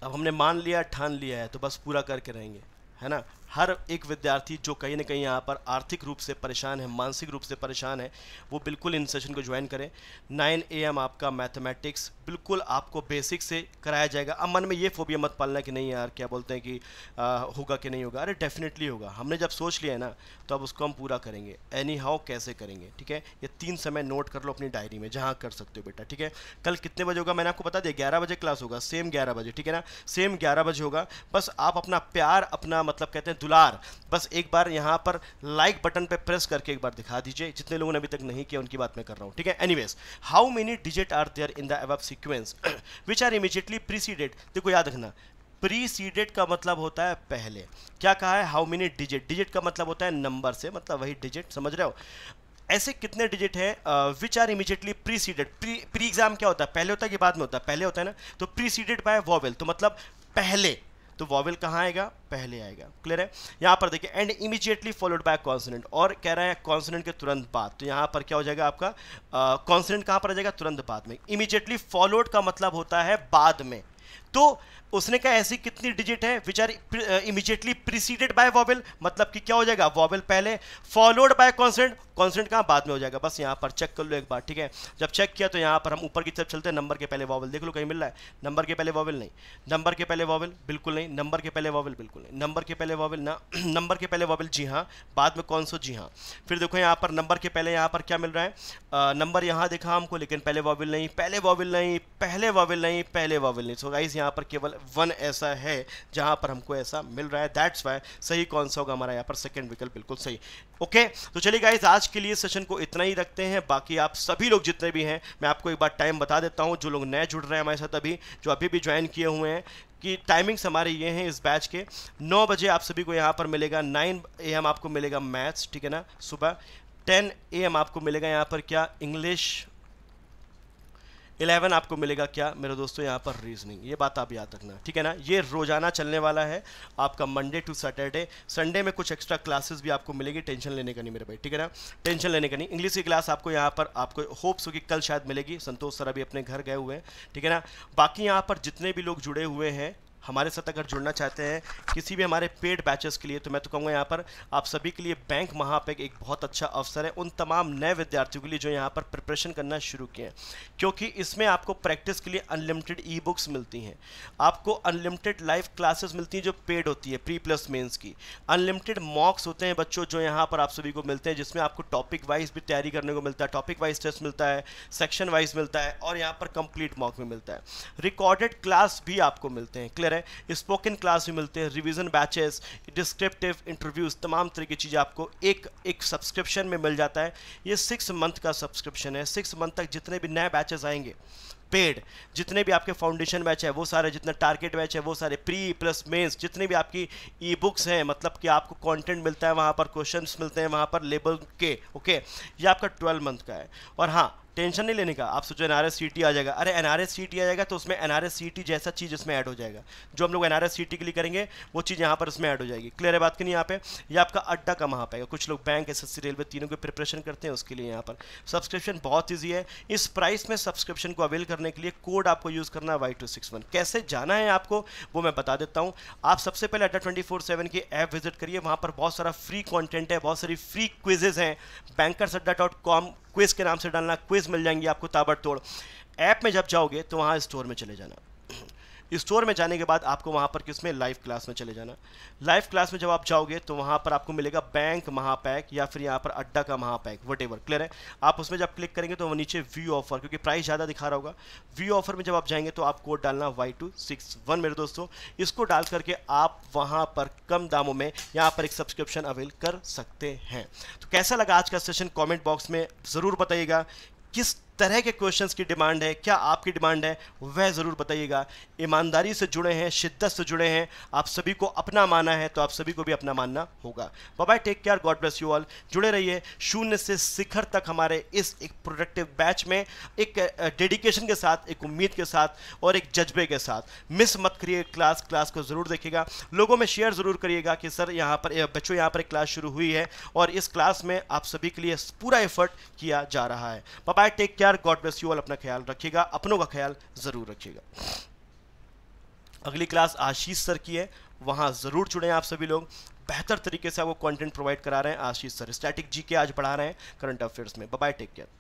अब हमने मान लिया ठान लिया है तो बस पूरा करके रहेंगे है ना हर एक विद्यार्थी जो कहीं ना कहीं यहाँ पर आर्थिक रूप से परेशान है मानसिक रूप से परेशान है वो बिल्कुल इन सेशन को ज्वाइन करें ए एम आपका मैथमेटिक्स बिल्कुल आपको बेसिक से कराया जाएगा अब मन में ये फोबिया मत पालना कि नहीं यार क्या बोलते हैं कि आ, होगा कि नहीं होगा अरे डेफिनेटली होगा हमने जब सोच लिया है ना तो अब उसको हम पूरा करेंगे एनी हाउ कैसे करेंगे ठीक है ये तीन समय नोट कर लो अपनी डायरी में जहाँ कर सकते हो बेटा ठीक है कल कितने बजे होगा मैंने आपको बता दिया ग्यारह बजे क्लास होगा सेम ग्यारह बजे ठीक है ना सेम ग्यारह बजे होगा बस आप अपना प्यार अपना मतलब कहते हैं दुलार बस एक बार यहाँ पर लाइक बटन पे प्रेस करके एक बार दिखा दीजिए जितने लोगों ने अभी तक नहीं किया उनकी बात मैं कर रहा हूँ ठीक है anyways how many digit are there in the above sequence which are immediately preceded देखो याद रखना प्रीसीडेड का मतलब होता है पहले क्या कहा है हाउ मेनी डिजिट डिजिट का मतलब होता है नंबर से मतलब वही डिजिट समझ रहे हो ऐसे कितने डिजिट हैं which are immediately preceded pre pre exam क्या होता है पहले होता है कि बाद में होता है पहले होता है ना तो प्रीसीडेड बाय वॉवेल तो मतलब पहले तो वॉवल कहाँ आएगा पहले आएगा क्लियर है यहाँ पर देखिए and immediately followed by consonant और कह रहा है कॉन्सनेंट के तुरंत बाद तो यहाँ पर क्या हो जाएगा आपका कॉन्सनेंट कहाँ पर आ जाएगा तुरंत बाद में इमीजिएटली फॉलोड का मतलब होता है बाद में तो उसने कहा ऐसी कितनी डिजिट है which are immediately preceded by vowel मतलब कि क्या हो जाएगा वॉबल पहले फॉलोड बाय कॉन्सेंट कॉन्सेंट कहाँ बाद में हो जाएगा बस यहाँ पर चेक कर लो एक बार ठीक है जब चेक किया तो यहाँ पर हम ऊपर की तरफ चलते हैं नंबर के पहले वॉबल देख लो कहीं मिल रहा है नंबर के पहले वॉबल नहीं नंबर के पहले वॉबल बिल्कुल नहीं नंबर के पहले वॉबल बिल्कुल नहीं नंबर के पहले वॉबल ना नंबर के पहले वॉबल जी हाँ बाद में कौन सो जी हाँ फिर देखो यहाँ पर नंबर के पहले यहाँ पर क्या मिल रहा है नंबर यहाँ देखा हमको लेकिन पहले वॉबल नहीं पहले वॉबल नहीं पहले वॉबल नहीं पहले वॉबल नहीं सो गाइज यहाँ पर केवल वन ऐसा है जहां पर हमको ऐसा मिल रहा है दैट्स वाई सही कौन सा होगा हमारा यहाँ पर सेकेंड विकल्प बिल्कुल सही ओके तो चलिए गाइज आज के लिए सेशन को इतना ही रखते हैं बाकी आप सभी लोग जितने भी हैं मैं आपको एक बार टाइम बता देता हूँ जो लोग नए जुड़ रहे हैं हमारे साथ अभी जो अभी भी ज्वाइन किए हुए हैं कि टाइमिंग्स हमारे ये हैं इस बैच के 9 बजे आप सभी को यहाँ पर मिलेगा 9 एम आपको मिलेगा मैथ्स ठीक है ना सुबह 10 एम आपको मिलेगा यहाँ पर क्या इंग्लिश इलेवन आपको मिलेगा क्या मेरे दोस्तों यहाँ पर रीजनिंग ये बात आप याद रखना ठीक है ना ये रोजाना चलने वाला है आपका मंडे टू सैटरडे संडे में कुछ एक्स्ट्रा क्लासेस भी आपको मिलेगी टेंशन लेने का नहीं मेरे भाई ठीक है ना टेंशन लेने का नहीं इंग्लिश की क्लास आपको यहाँ पर आपको होप्स होगी कल शायद मिलेगी संतोष सर अभी अपने घर गए हुए हैं ठीक है ना बाकी यहाँ पर जितने भी लोग जुड़े हुए हैं हमारे साथ अगर जुड़ना चाहते हैं किसी भी हमारे पेड बैचेस के लिए तो मैं तो कहूँगा यहाँ पर आप सभी के लिए बैंक महापैक एक बहुत अच्छा अवसर है उन तमाम नए विद्यार्थियों के लिए जो यहाँ पर प्रिपरेशन करना शुरू किए हैं क्योंकि इसमें आपको प्रैक्टिस के लिए अनलिमिटेड ई बुक्स मिलती हैं आपको अनलिमिटेड लाइव क्लासेस मिलती हैं जो पेड होती है प्री प्लस मेन्स की अनलिमिटेड मॉक्स होते हैं बच्चों जो यहाँ पर आप सभी को मिलते हैं जिसमें आपको टॉपिक वाइज भी तैयारी करने को मिलता है टॉपिक वाइज टेस्ट मिलता है सेक्शन वाइज मिलता है और यहाँ पर कंप्लीट मॉक भी मिलता है रिकॉर्डेड क्लास भी आपको मिलते हैं करें स्पोकन क्लास भी मिलते हैं रिविज़न बैचेस डिस्क्रिप्टिव इंटरव्यूज़ तमाम तरह की चीज़ें आपको एक एक सब्सक्रिप्शन में मिल जाता है ये सिक्स मंथ का सब्सक्रिप्शन है सिक्स मंथ तक जितने भी नए बैचेस आएंगे पेड जितने भी आपके फाउंडेशन बैच है वो सारे जितने टारगेट बैच है वो सारे प्री प्लस मेंस जितने भी आपकी ई बुक्स हैं मतलब कि आपको कंटेंट मिलता है वहाँ पर क्वेश्चंस मिलते हैं वहाँ पर लेबल के ओके ये आपका ट्वेल्व मंथ का है और हाँ टेंशन नहीं लेने का आप सोचो N R S C T आ जाएगा अरे N R S C T आ जाएगा तो उसमें N R S C T जैसा चीज़ उसमें ऐड हो जाएगा जो हम लोग N R S C T के लिए करेंगे वो चीज़ यहाँ पर उसमें ऐड हो जाएगी क्लियर है बात की नहीं यहाँ पे या आपका अड्डा का वहाँ पाएगा कुछ लोग bank S S C railway तीनों के प्रिपरेशन करते हैं उसके लिए यहाँ पर सब्सक्रिप्शन बहुत ईजी है इस प्राइस में सब्सक्रिप्शन को अवेल करने के लिए कोड आपको यूज़ करना है वाई टू सिक्स वन कैसे जाना है आपको वो मैं बता देता हूँ आप सबसे पहले अड्डा ट्वेंटी फोर सेवन की ऐप विजिट करिए वहाँ पर बहुत सारा फ्री कॉन्टेंट है बहुत सारी फ्री क्विजेज हैं bankers Adda dot com quiz के नाम से डालना क्विज मिल जाएंगे आपको ताबड़तोड़ ऐप में जब जाओगे तो वहाँ स्टोर में चले जाना स्टोर में जाने के बाद आपको वहाँ पर किस में लाइव क्लास में चले जाना लाइव क्लास में जब आप जाओगे तो वहाँ पर आपको मिलेगा बैंक महापैक या फिर यहाँ पर अड्डा का महापैक वट एवर क्लियर है आप उसमें जब क्लिक करेंगे तो वो नीचे व्यू ऑफर क्योंकि प्राइस ज़्यादा दिखा रहा होगा व्यू ऑफर में जब आप जाएंगे तो आप कोड डालना वाई टू सिक्स वन मेरे दोस्तों इसको डाल करके आप वहाँ पर कम दामों में यहाँ पर एक सब्सक्रिप्शन अवेल कर सकते हैं तो कैसा लगा आज का सेशन कॉमेंट बॉक्स में ज़रूर बताइएगा Если तरह के क्वेश्चंस की डिमांड है क्या आपकी डिमांड है वह ज़रूर बताइएगा ईमानदारी से जुड़े हैं शिद्दत से जुड़े हैं आप सभी को अपना माना है तो आप सभी को भी अपना मानना होगा bye take care God bless you all जुड़े रहिए शून्य से शिखर तक हमारे इस एक प्रोडक्टिव बैच में एक डेडिकेशन के साथ एक उम्मीद के साथ और एक जज्बे के साथ मिस मत करिए क्लास क्लास को ज़रूर देखिएगा लोगों में शेयर ज़रूर करिएगा कि सर यहाँ पर बच्चों यहाँ पर एक क्लास शुरू हुई है और इस क्लास में आप सभी के लिए पूरा एफर्ट किया जा रहा है बाय टेक केयर यार गॉड ब्लेस यू ऑल अपना ख्याल रखिएगा अपनों का ख्याल ज़रूर रखिएगा अगली क्लास आशीष सर की है वहां ज़रूर जुड़े आप सभी लोग बेहतर तरीके से वो कंटेंट प्रोवाइड करा रहे हैं आशीष सर स्टैटिक जी के आज पढ़ा रहे हैं करंट अफेयर्स में बाय टेक केयर